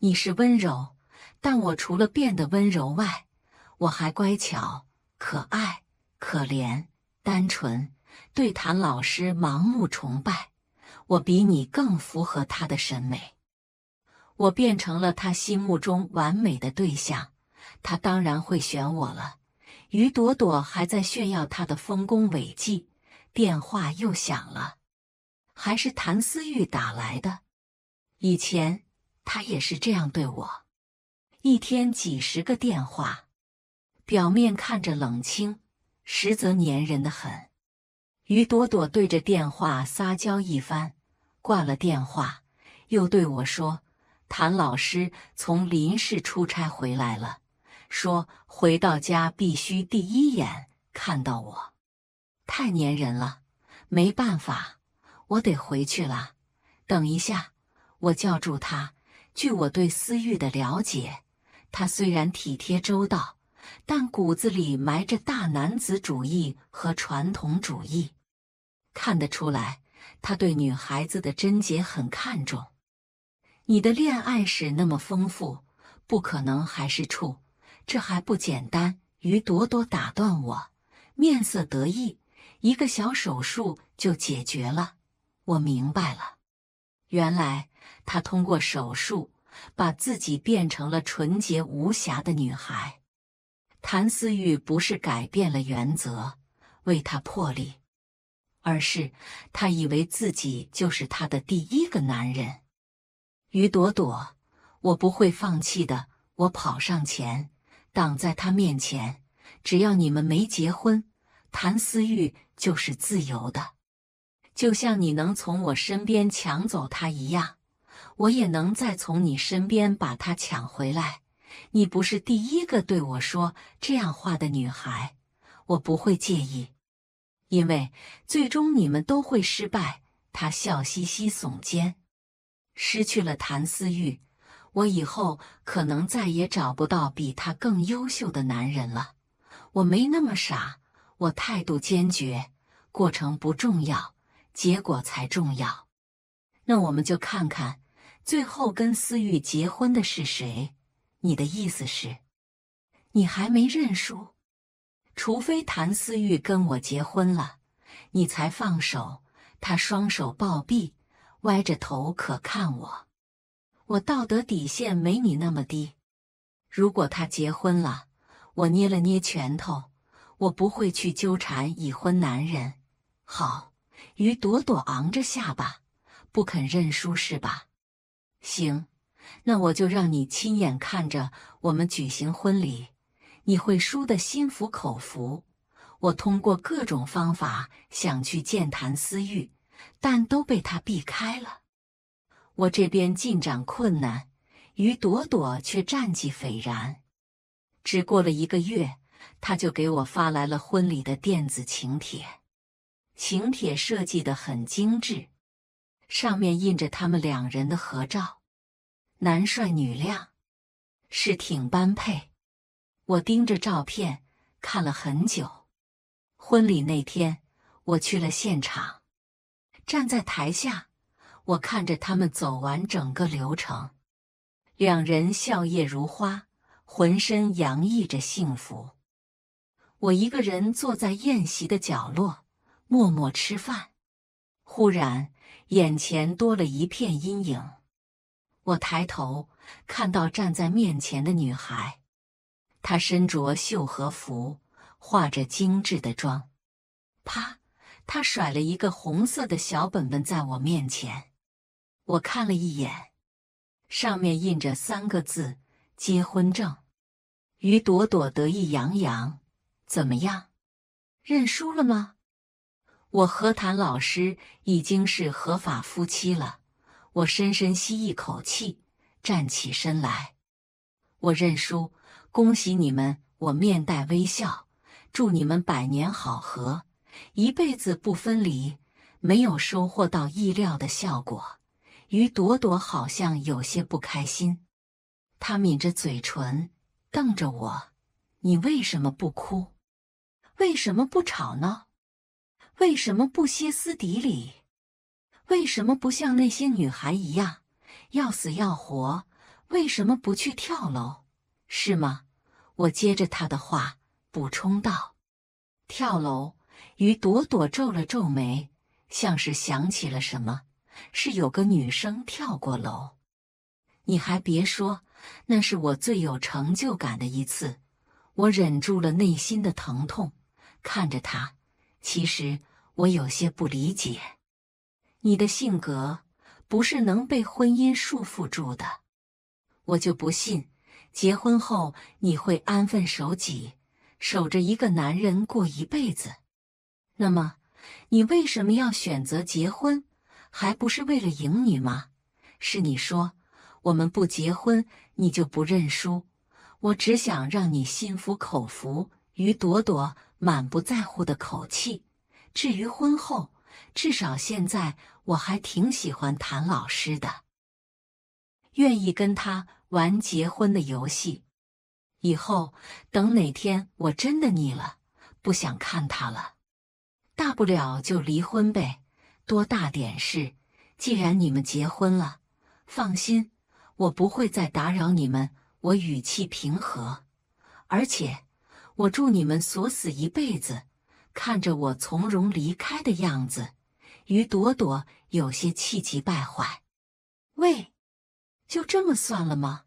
你是温柔，但我除了变得温柔外，我还乖巧、可爱、可怜、单纯，对谭老师盲目崇拜。我比你更符合他的审美，我变成了他心目中完美的对象，他当然会选我了。于朵朵还在炫耀他的丰功伟绩，电话又响了，还是谭思玉打来的。以前他也是这样对我，一天几十个电话。表面看着冷清，实则粘人的很。于朵朵对着电话撒娇一番，挂了电话，又对我说：“谭老师从林氏出差回来了，说回到家必须第一眼看到我，太粘人了，没办法，我得回去了。”等一下，我叫住他。据我对思玉的了解，他虽然体贴周到。但骨子里埋着大男子主义和传统主义，看得出来，他对女孩子的贞洁很看重。你的恋爱史那么丰富，不可能还是处，这还不简单？于朵朵打断我，面色得意，一个小手术就解决了。我明白了，原来他通过手术把自己变成了纯洁无瑕的女孩。谭思玉不是改变了原则，为他破例，而是他以为自己就是他的第一个男人。于朵朵，我不会放弃的。我跑上前，挡在他面前。只要你们没结婚，谭思玉就是自由的。就像你能从我身边抢走他一样，我也能再从你身边把他抢回来。你不是第一个对我说这样话的女孩，我不会介意，因为最终你们都会失败。他笑嘻嘻耸肩，失去了谭思玉，我以后可能再也找不到比他更优秀的男人了。我没那么傻，我态度坚决，过程不重要，结果才重要。那我们就看看，最后跟思玉结婚的是谁。你的意思是，你还没认输？除非谭思玉跟我结婚了，你才放手。他双手抱臂，歪着头可看我。我道德底线没你那么低。如果他结婚了，我捏了捏拳头，我不会去纠缠已婚男人。好，于朵朵昂着下巴，不肯认输是吧？行。那我就让你亲眼看着我们举行婚礼，你会输得心服口服。我通过各种方法想去见谭思玉，但都被他避开了。我这边进展困难，于朵朵却战绩斐然。只过了一个月，他就给我发来了婚礼的电子请帖。请帖设计的很精致，上面印着他们两人的合照。男帅女靓，是挺般配。我盯着照片看了很久。婚礼那天，我去了现场，站在台下，我看着他们走完整个流程，两人笑靥如花，浑身洋溢着幸福。我一个人坐在宴席的角落，默默吃饭。忽然，眼前多了一片阴影。我抬头看到站在面前的女孩，她身着绣和服，化着精致的妆。啪！她甩了一个红色的小本本在我面前。我看了一眼，上面印着三个字：结婚证。于朵朵得意洋洋：“怎么样，认输了吗？我和谭老师已经是合法夫妻了。”我深深吸一口气，站起身来。我认输，恭喜你们。我面带微笑，祝你们百年好合，一辈子不分离。没有收获到意料的效果，于朵朵好像有些不开心。她抿着嘴唇，瞪着我：“你为什么不哭？为什么不吵呢？为什么不歇斯底里？”为什么不像那些女孩一样要死要活？为什么不去跳楼？是吗？我接着他的话补充道：“跳楼。”于朵朵皱了皱眉，像是想起了什么，是有个女生跳过楼。你还别说，那是我最有成就感的一次。我忍住了内心的疼痛，看着他。其实我有些不理解。你的性格不是能被婚姻束缚住的，我就不信结婚后你会安分守己，守着一个男人过一辈子。那么，你为什么要选择结婚？还不是为了赢你吗？是你说我们不结婚，你就不认输。我只想让你心服口服。于朵朵满不在乎的口气，至于婚后。至少现在我还挺喜欢谭老师的，愿意跟他玩结婚的游戏。以后等哪天我真的腻了，不想看他了，大不了就离婚呗，多大点事？既然你们结婚了，放心，我不会再打扰你们。我语气平和，而且我祝你们锁死一辈子。看着我从容离开的样子，于朵朵有些气急败坏：“喂，就这么算了吗？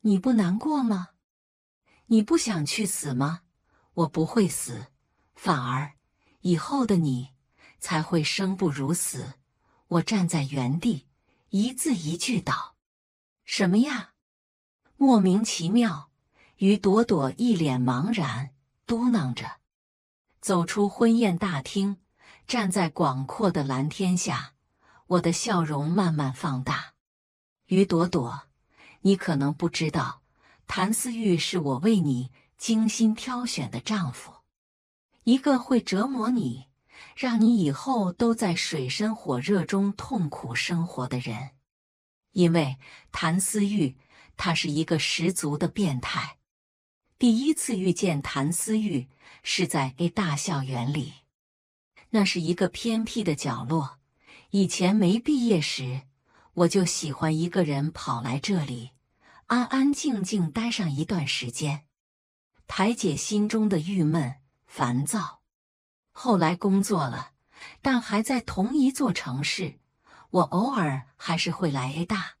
你不难过吗？你不想去死吗？”“我不会死，反而以后的你才会生不如死。”我站在原地，一字一句道：“什么呀？”莫名其妙，于朵朵一脸茫然，嘟囔着。走出婚宴大厅，站在广阔的蓝天下，我的笑容慢慢放大。于朵朵，你可能不知道，谭思玉是我为你精心挑选的丈夫，一个会折磨你，让你以后都在水深火热中痛苦生活的人。因为谭思玉，他是一个十足的变态。第一次遇见谭思玉是在 A 大校园里，那是一个偏僻的角落。以前没毕业时，我就喜欢一个人跑来这里，安安静静待上一段时间，排解心中的郁闷烦躁。后来工作了，但还在同一座城市，我偶尔还是会来 A 大，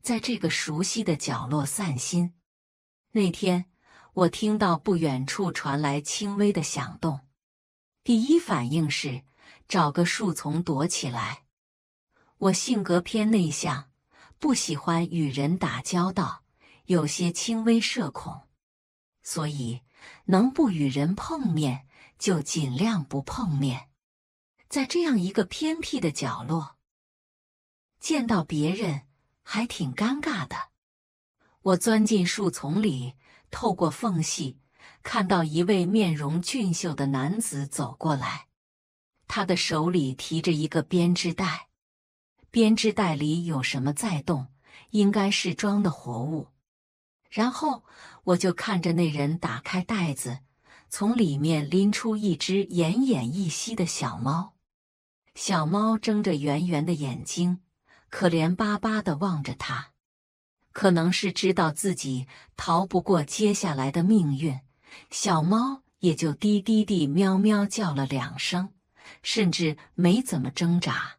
在这个熟悉的角落散心。那天。我听到不远处传来轻微的响动，第一反应是找个树丛躲起来。我性格偏内向，不喜欢与人打交道，有些轻微社恐，所以能不与人碰面就尽量不碰面。在这样一个偏僻的角落，见到别人还挺尴尬的。我钻进树丛里。透过缝隙，看到一位面容俊秀的男子走过来，他的手里提着一个编织袋，编织袋里有什么在动，应该是装的活物。然后我就看着那人打开袋子，从里面拎出一只奄奄一息的小猫，小猫睁着圆圆的眼睛，可怜巴巴地望着他。可能是知道自己逃不过接下来的命运，小猫也就滴滴地喵喵叫了两声，甚至没怎么挣扎。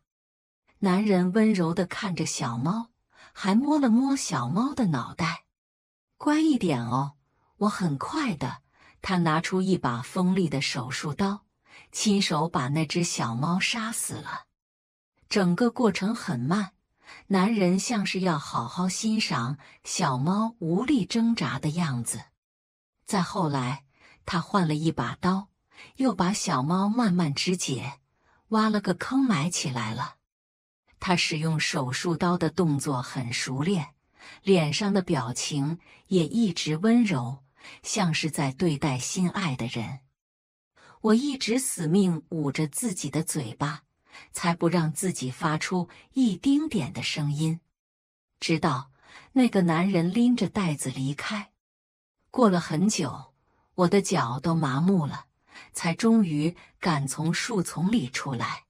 男人温柔地看着小猫，还摸了摸小猫的脑袋，“乖一点哦，我很快的。”他拿出一把锋利的手术刀，亲手把那只小猫杀死了。整个过程很慢。男人像是要好好欣赏小猫无力挣扎的样子。再后来，他换了一把刀，又把小猫慢慢肢解，挖了个坑埋起来了。他使用手术刀的动作很熟练，脸上的表情也一直温柔，像是在对待心爱的人。我一直死命捂着自己的嘴巴。才不让自己发出一丁点的声音，直到那个男人拎着袋子离开。过了很久，我的脚都麻木了，才终于敢从树丛里出来。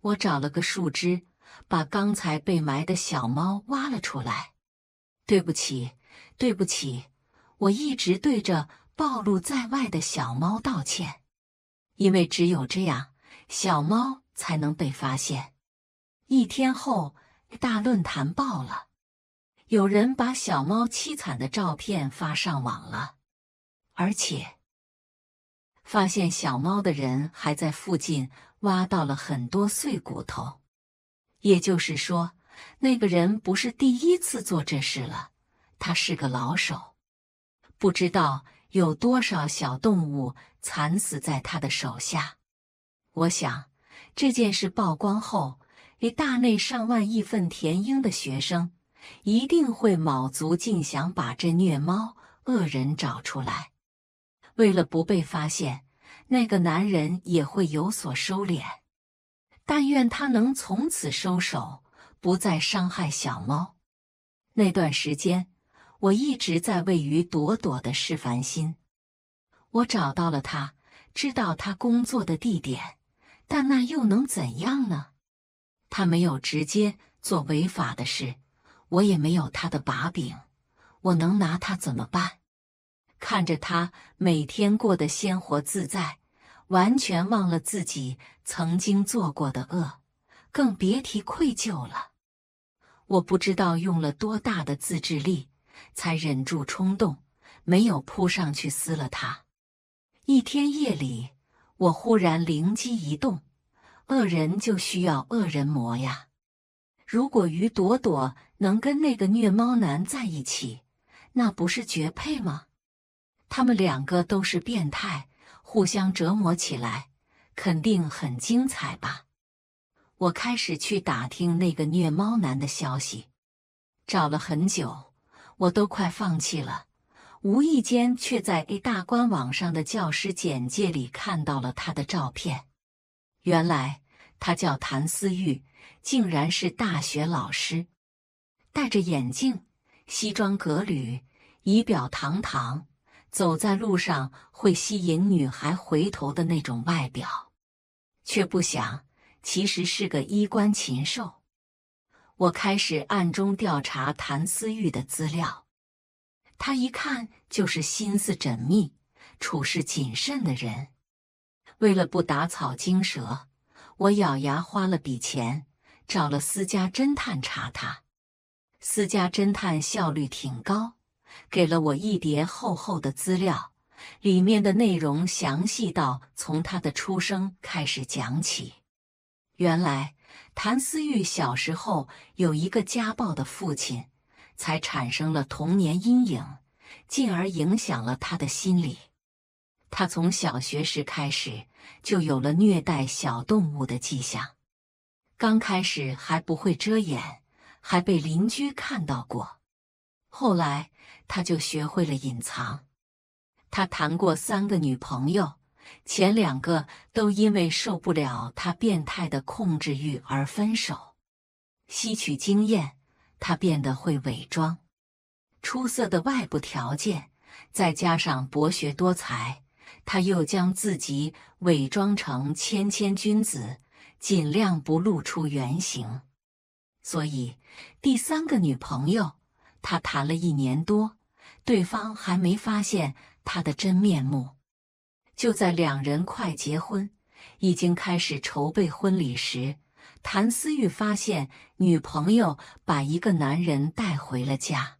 我找了个树枝，把刚才被埋的小猫挖了出来。对不起，对不起，我一直对着暴露在外的小猫道歉，因为只有这样，小猫。才能被发现。一天后，大论坛爆了，有人把小猫凄惨的照片发上网了，而且发现小猫的人还在附近挖到了很多碎骨头，也就是说，那个人不是第一次做这事了，他是个老手，不知道有多少小动物惨死在他的手下。我想。这件事曝光后，大内上万义愤填膺的学生一定会卯足劲想把这虐猫恶人找出来。为了不被发现，那个男人也会有所收敛。但愿他能从此收手，不再伤害小猫。那段时间，我一直在为于朵朵的事烦心。我找到了他，知道他工作的地点。但那又能怎样呢？他没有直接做违法的事，我也没有他的把柄，我能拿他怎么办？看着他每天过得鲜活自在，完全忘了自己曾经做过的恶，更别提愧疚了。我不知道用了多大的自制力，才忍住冲动，没有扑上去撕了他。一天夜里。我忽然灵机一动，恶人就需要恶人魔呀！如果于朵朵能跟那个虐猫男在一起，那不是绝配吗？他们两个都是变态，互相折磨起来，肯定很精彩吧？我开始去打听那个虐猫男的消息，找了很久，我都快放弃了。无意间却在 A 大官网上的教师简介里看到了他的照片，原来他叫谭思玉，竟然是大学老师，戴着眼镜，西装革履，仪表堂堂，走在路上会吸引女孩回头的那种外表，却不想其实是个衣冠禽兽。我开始暗中调查谭思玉的资料。他一看就是心思缜密、处事谨慎的人。为了不打草惊蛇，我咬牙花了笔钱找了私家侦探查他。私家侦探效率挺高，给了我一叠厚厚的资料，里面的内容详细到从他的出生开始讲起。原来，谭思玉小时候有一个家暴的父亲。才产生了童年阴影，进而影响了他的心理。他从小学时开始就有了虐待小动物的迹象，刚开始还不会遮掩，还被邻居看到过。后来他就学会了隐藏。他谈过三个女朋友，前两个都因为受不了他变态的控制欲而分手。吸取经验。他变得会伪装，出色的外部条件，再加上博学多才，他又将自己伪装成谦谦君子，尽量不露出原形。所以，第三个女朋友，他谈了一年多，对方还没发现他的真面目。就在两人快结婚，已经开始筹备婚礼时。谭思玉发现女朋友把一个男人带回了家，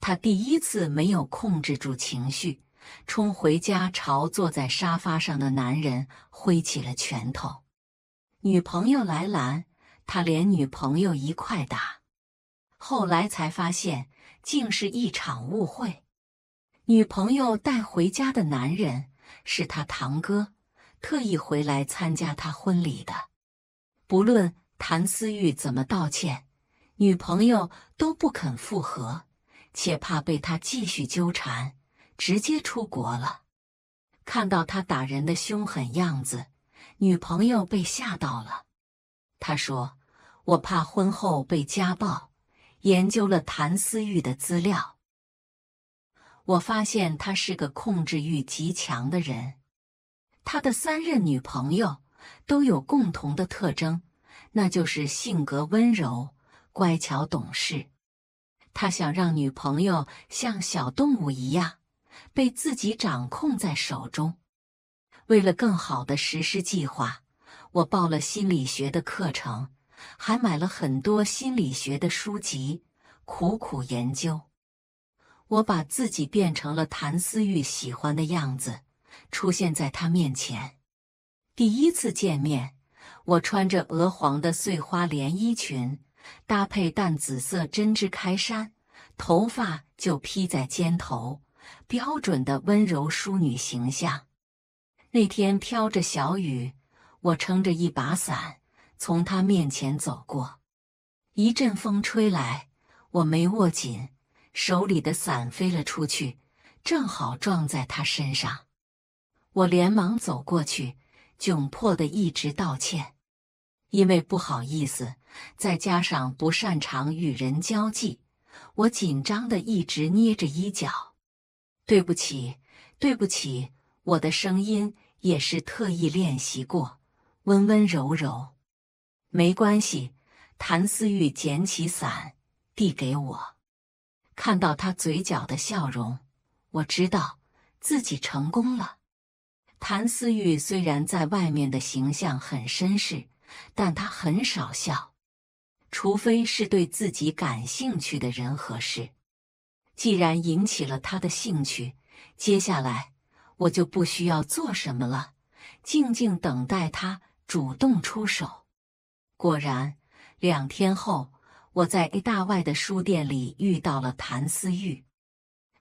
他第一次没有控制住情绪，冲回家朝坐在沙发上的男人挥起了拳头。女朋友来拦，他连女朋友一块打。后来才发现，竟是一场误会。女朋友带回家的男人是他堂哥，特意回来参加他婚礼的。不论谭思玉怎么道歉，女朋友都不肯复合，且怕被他继续纠缠，直接出国了。看到他打人的凶狠样子，女朋友被吓到了。他说：“我怕婚后被家暴，研究了谭思玉的资料，我发现他是个控制欲极强的人，他的三任女朋友。”都有共同的特征，那就是性格温柔、乖巧懂事。他想让女朋友像小动物一样，被自己掌控在手中。为了更好的实施计划，我报了心理学的课程，还买了很多心理学的书籍，苦苦研究。我把自己变成了谭思玉喜欢的样子，出现在他面前。第一次见面，我穿着鹅黄的碎花连衣裙，搭配淡紫色针织开衫，头发就披在肩头，标准的温柔淑女形象。那天飘着小雨，我撑着一把伞从他面前走过，一阵风吹来，我没握紧手里的伞飞了出去，正好撞在他身上，我连忙走过去。窘迫的一直道歉，因为不好意思，再加上不擅长与人交际，我紧张的一直捏着衣角。对不起，对不起，我的声音也是特意练习过，温温柔柔。没关系，谭思玉捡起伞递给我，看到他嘴角的笑容，我知道自己成功了。谭思玉虽然在外面的形象很绅士，但他很少笑，除非是对自己感兴趣的人和事。既然引起了他的兴趣，接下来我就不需要做什么了，静静等待他主动出手。果然，两天后，我在 A 大外的书店里遇到了谭思玉，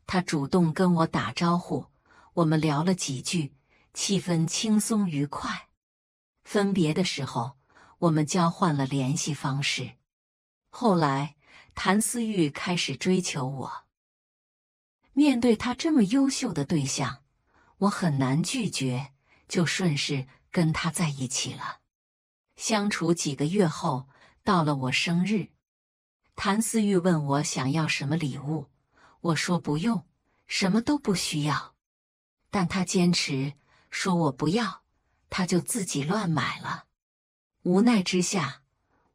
他主动跟我打招呼，我们聊了几句。气氛轻松愉快，分别的时候，我们交换了联系方式。后来，谭思玉开始追求我。面对他这么优秀的对象，我很难拒绝，就顺势跟他在一起了。相处几个月后，到了我生日，谭思玉问我想要什么礼物，我说不用，什么都不需要，但他坚持。说我不要，他就自己乱买了。无奈之下，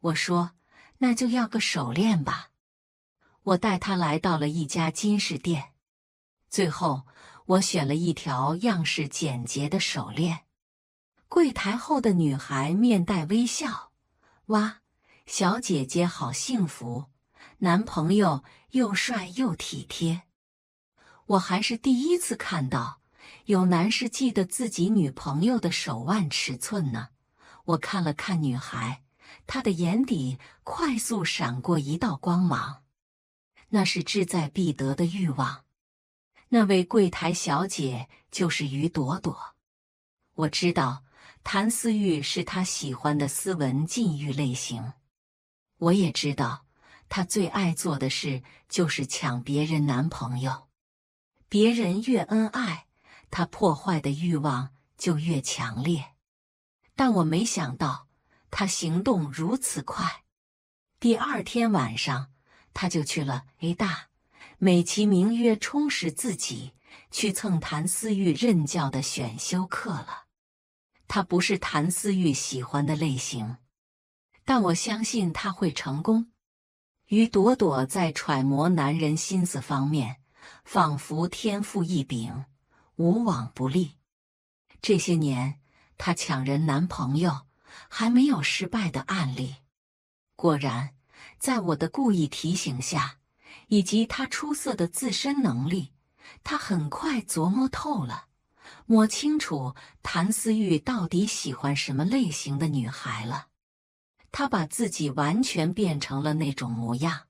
我说那就要个手链吧。我带他来到了一家金饰店，最后我选了一条样式简洁的手链。柜台后的女孩面带微笑。哇，小姐姐好幸福，男朋友又帅又体贴，我还是第一次看到。有男士记得自己女朋友的手腕尺寸呢。我看了看女孩，她的眼底快速闪过一道光芒，那是志在必得的欲望。那位柜台小姐就是于朵朵，我知道谭思玉是她喜欢的斯文禁欲类型。我也知道，她最爱做的事就是抢别人男朋友，别人越恩爱。他破坏的欲望就越强烈，但我没想到他行动如此快。第二天晚上，他就去了 A 大，美其名曰充实自己，去蹭谭思玉任教的选修课了。他不是谭思玉喜欢的类型，但我相信他会成功。于朵朵在揣摩男人心思方面，仿佛天赋异禀。无往不利，这些年他抢人男朋友还没有失败的案例。果然，在我的故意提醒下，以及他出色的自身能力，他很快琢磨透了，摸清楚谭思玉到底喜欢什么类型的女孩了。他把自己完全变成了那种模样，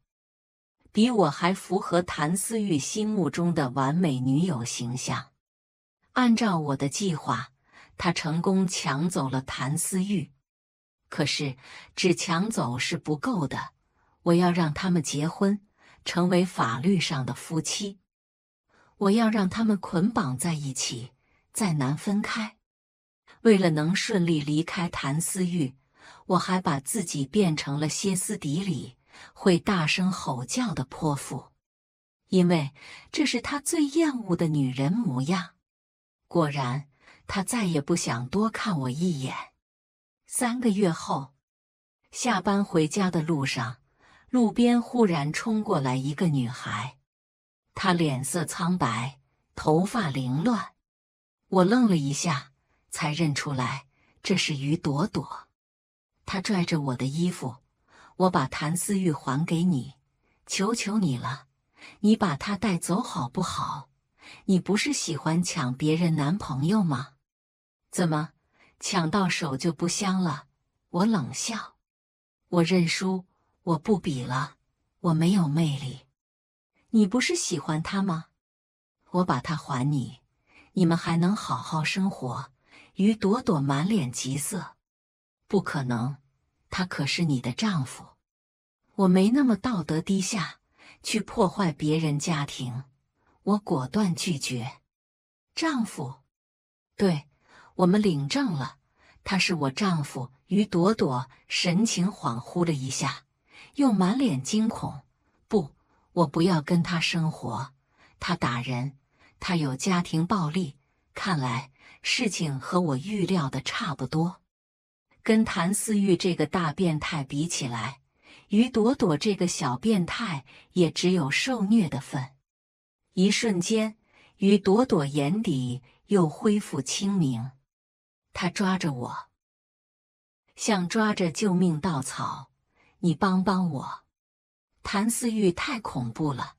比我还符合谭思玉心目中的完美女友形象。按照我的计划，他成功抢走了谭思玉。可是，只抢走是不够的，我要让他们结婚，成为法律上的夫妻。我要让他们捆绑在一起，再难分开。为了能顺利离开谭思玉，我还把自己变成了歇斯底里、会大声吼叫的泼妇，因为这是他最厌恶的女人模样。果然，他再也不想多看我一眼。三个月后，下班回家的路上，路边忽然冲过来一个女孩，她脸色苍白，头发凌乱。我愣了一下，才认出来这是于朵朵。她拽着我的衣服，我把谭思玉还给你，求求你了，你把她带走好不好？你不是喜欢抢别人男朋友吗？怎么抢到手就不香了？我冷笑。我认输，我不比了。我没有魅力。你不是喜欢他吗？我把他还你，你们还能好好生活。于朵朵满脸急色。不可能，他可是你的丈夫。我没那么道德低下，去破坏别人家庭。我果断拒绝。丈夫，对，我们领证了。他是我丈夫。于朵朵神情恍惚了一下，又满脸惊恐。不，我不要跟他生活。他打人，他有家庭暴力。看来事情和我预料的差不多。跟谭思玉这个大变态比起来，于朵朵这个小变态也只有受虐的份。一瞬间，于朵朵眼底又恢复清明。她抓着我，像抓着救命稻草，你帮帮我！谭思玉太恐怖了，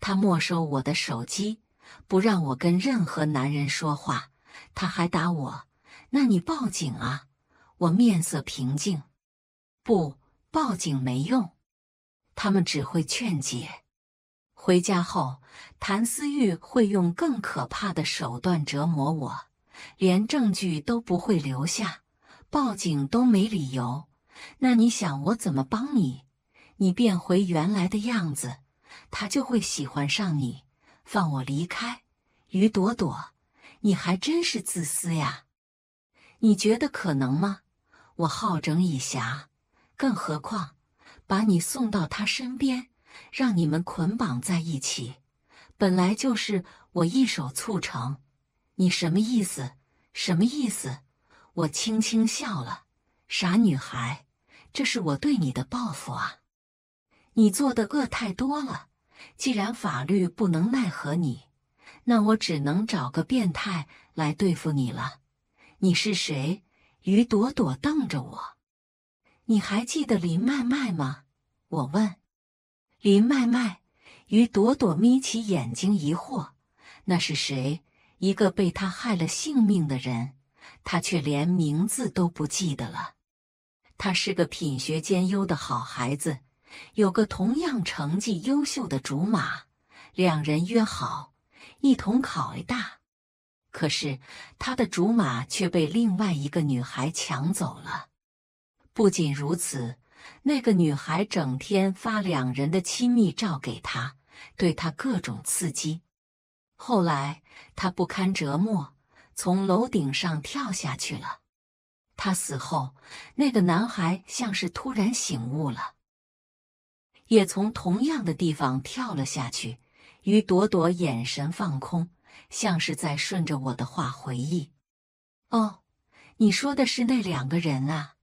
他没收我的手机，不让我跟任何男人说话，他还打我。那你报警啊！我面色平静，不报警没用，他们只会劝解。回家后，谭思玉会用更可怕的手段折磨我，连证据都不会留下，报警都没理由。那你想我怎么帮你？你变回原来的样子，他就会喜欢上你，放我离开。于朵朵，你还真是自私呀！你觉得可能吗？我好整以暇，更何况把你送到他身边。让你们捆绑在一起，本来就是我一手促成。你什么意思？什么意思？我轻轻笑了，傻女孩，这是我对你的报复啊！你做的恶太多了，既然法律不能奈何你，那我只能找个变态来对付你了。你是谁？于朵朵瞪着我。你还记得林麦麦吗？我问。林麦麦与朵朵眯起眼睛，疑惑：“那是谁？一个被他害了性命的人，他却连名字都不记得了。他是个品学兼优的好孩子，有个同样成绩优秀的竹马，两人约好一同考 A 大。可是他的竹马却被另外一个女孩抢走了。不仅如此。”那个女孩整天发两人的亲密照给他，对他各种刺激。后来他不堪折磨，从楼顶上跳下去了。他死后，那个男孩像是突然醒悟了，也从同样的地方跳了下去。于朵朵眼神放空，像是在顺着我的话回忆。哦，你说的是那两个人啊。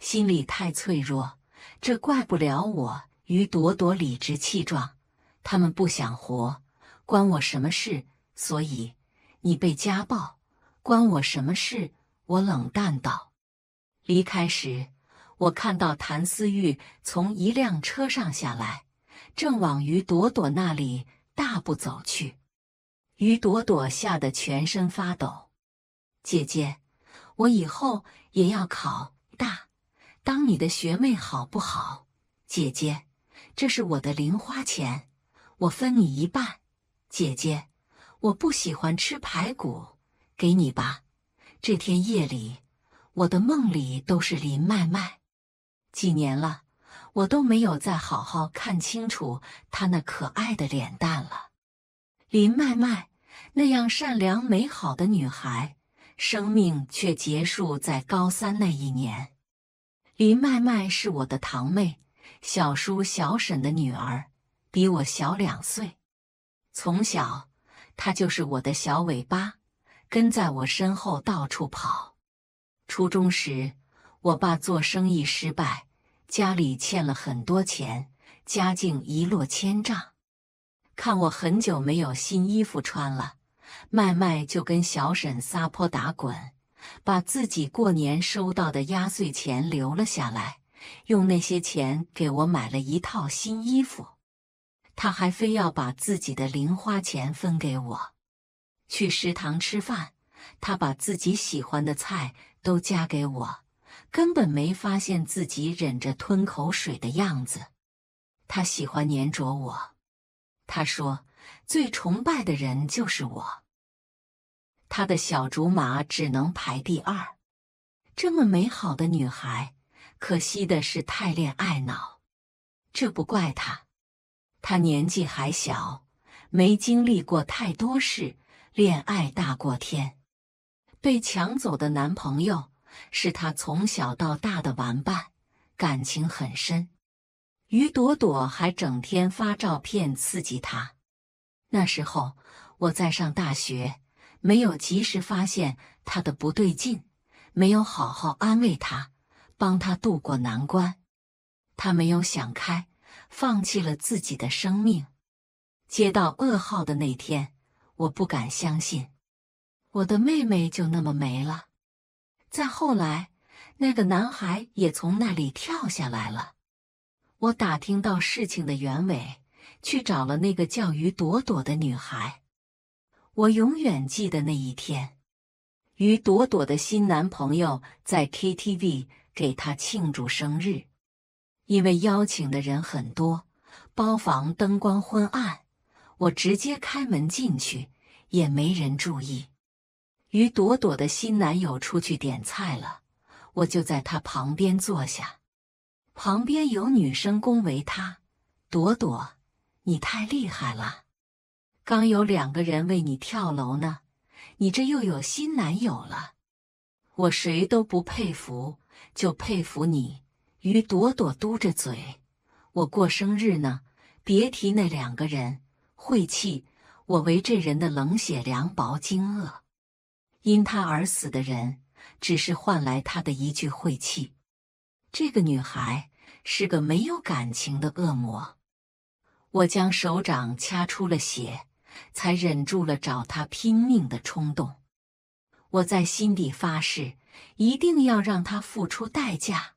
心里太脆弱，这怪不了我。于朵朵理直气壮：“他们不想活，关我什么事？”所以你被家暴，关我什么事？我冷淡道。离开时，我看到谭思玉从一辆车上下来，正往于朵朵那里大步走去。于朵朵吓得全身发抖：“姐姐，我以后也要考大。”当你的学妹好不好，姐姐？这是我的零花钱，我分你一半。姐姐，我不喜欢吃排骨，给你吧。这天夜里，我的梦里都是林麦麦。几年了，我都没有再好好看清楚她那可爱的脸蛋了。林麦麦，那样善良美好的女孩，生命却结束在高三那一年。林麦麦是我的堂妹，小叔小婶的女儿，比我小两岁。从小，她就是我的小尾巴，跟在我身后到处跑。初中时，我爸做生意失败，家里欠了很多钱，家境一落千丈。看我很久没有新衣服穿了，麦麦就跟小婶撒泼打滚。把自己过年收到的压岁钱留了下来，用那些钱给我买了一套新衣服。他还非要把自己的零花钱分给我。去食堂吃饭，他把自己喜欢的菜都夹给我，根本没发现自己忍着吞口水的样子。他喜欢粘着我，他说最崇拜的人就是我。他的小竹马只能排第二，这么美好的女孩，可惜的是太恋爱脑。这不怪他，他年纪还小，没经历过太多事，恋爱大过天。被抢走的男朋友是他从小到大的玩伴，感情很深。于朵朵还整天发照片刺激他。那时候我在上大学。没有及时发现他的不对劲，没有好好安慰他，帮他渡过难关，他没有想开，放弃了自己的生命。接到噩耗的那天，我不敢相信，我的妹妹就那么没了。再后来，那个男孩也从那里跳下来了。我打听到事情的原委，去找了那个叫于朵朵的女孩。我永远记得那一天，于朵朵的新男朋友在 KTV 给她庆祝生日，因为邀请的人很多，包房灯光昏暗，我直接开门进去也没人注意。于朵朵的新男友出去点菜了，我就在她旁边坐下，旁边有女生恭维她：“朵朵，你太厉害了。”刚有两个人为你跳楼呢，你这又有新男友了，我谁都不佩服，就佩服你。于朵朵嘟着嘴：“我过生日呢，别提那两个人，晦气！我为这人的冷血凉薄惊愕，因他而死的人，只是换来他的一句晦气。这个女孩是个没有感情的恶魔。”我将手掌掐出了血。才忍住了找他拼命的冲动，我在心底发誓，一定要让他付出代价。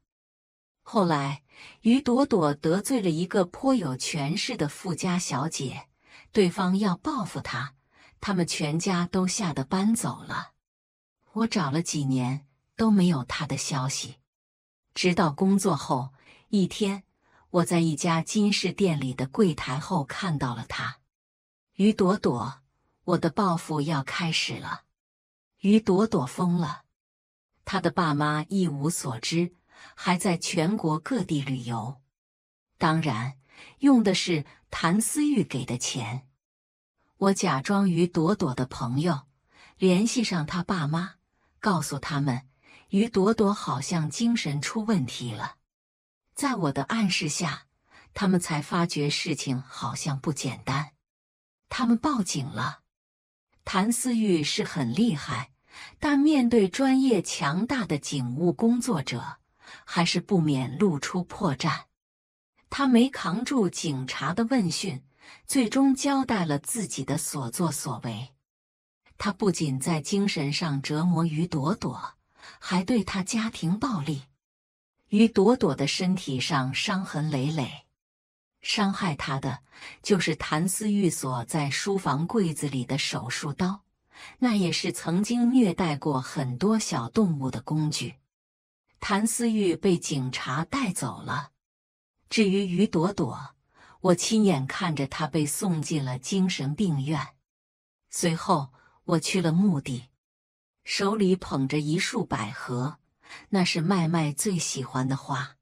后来，于朵朵得罪了一个颇有权势的富家小姐，对方要报复她，他们全家都吓得搬走了。我找了几年都没有她的消息，直到工作后一天，我在一家金饰店里的柜台后看到了她。于朵朵，我的报复要开始了。于朵朵疯了，她的爸妈一无所知，还在全国各地旅游，当然用的是谭思玉给的钱。我假装于朵朵的朋友，联系上她爸妈，告诉他们于朵朵好像精神出问题了。在我的暗示下，他们才发觉事情好像不简单。他们报警了。谭思玉是很厉害，但面对专业强大的警务工作者，还是不免露出破绽。他没扛住警察的问讯，最终交代了自己的所作所为。他不仅在精神上折磨于朵朵，还对他家庭暴力，于朵朵的身体上伤痕累累。伤害他的就是谭思玉锁在书房柜子里的手术刀，那也是曾经虐待过很多小动物的工具。谭思玉被警察带走了。至于于朵朵，我亲眼看着她被送进了精神病院。随后，我去了墓地，手里捧着一束百合，那是麦麦最喜欢的花。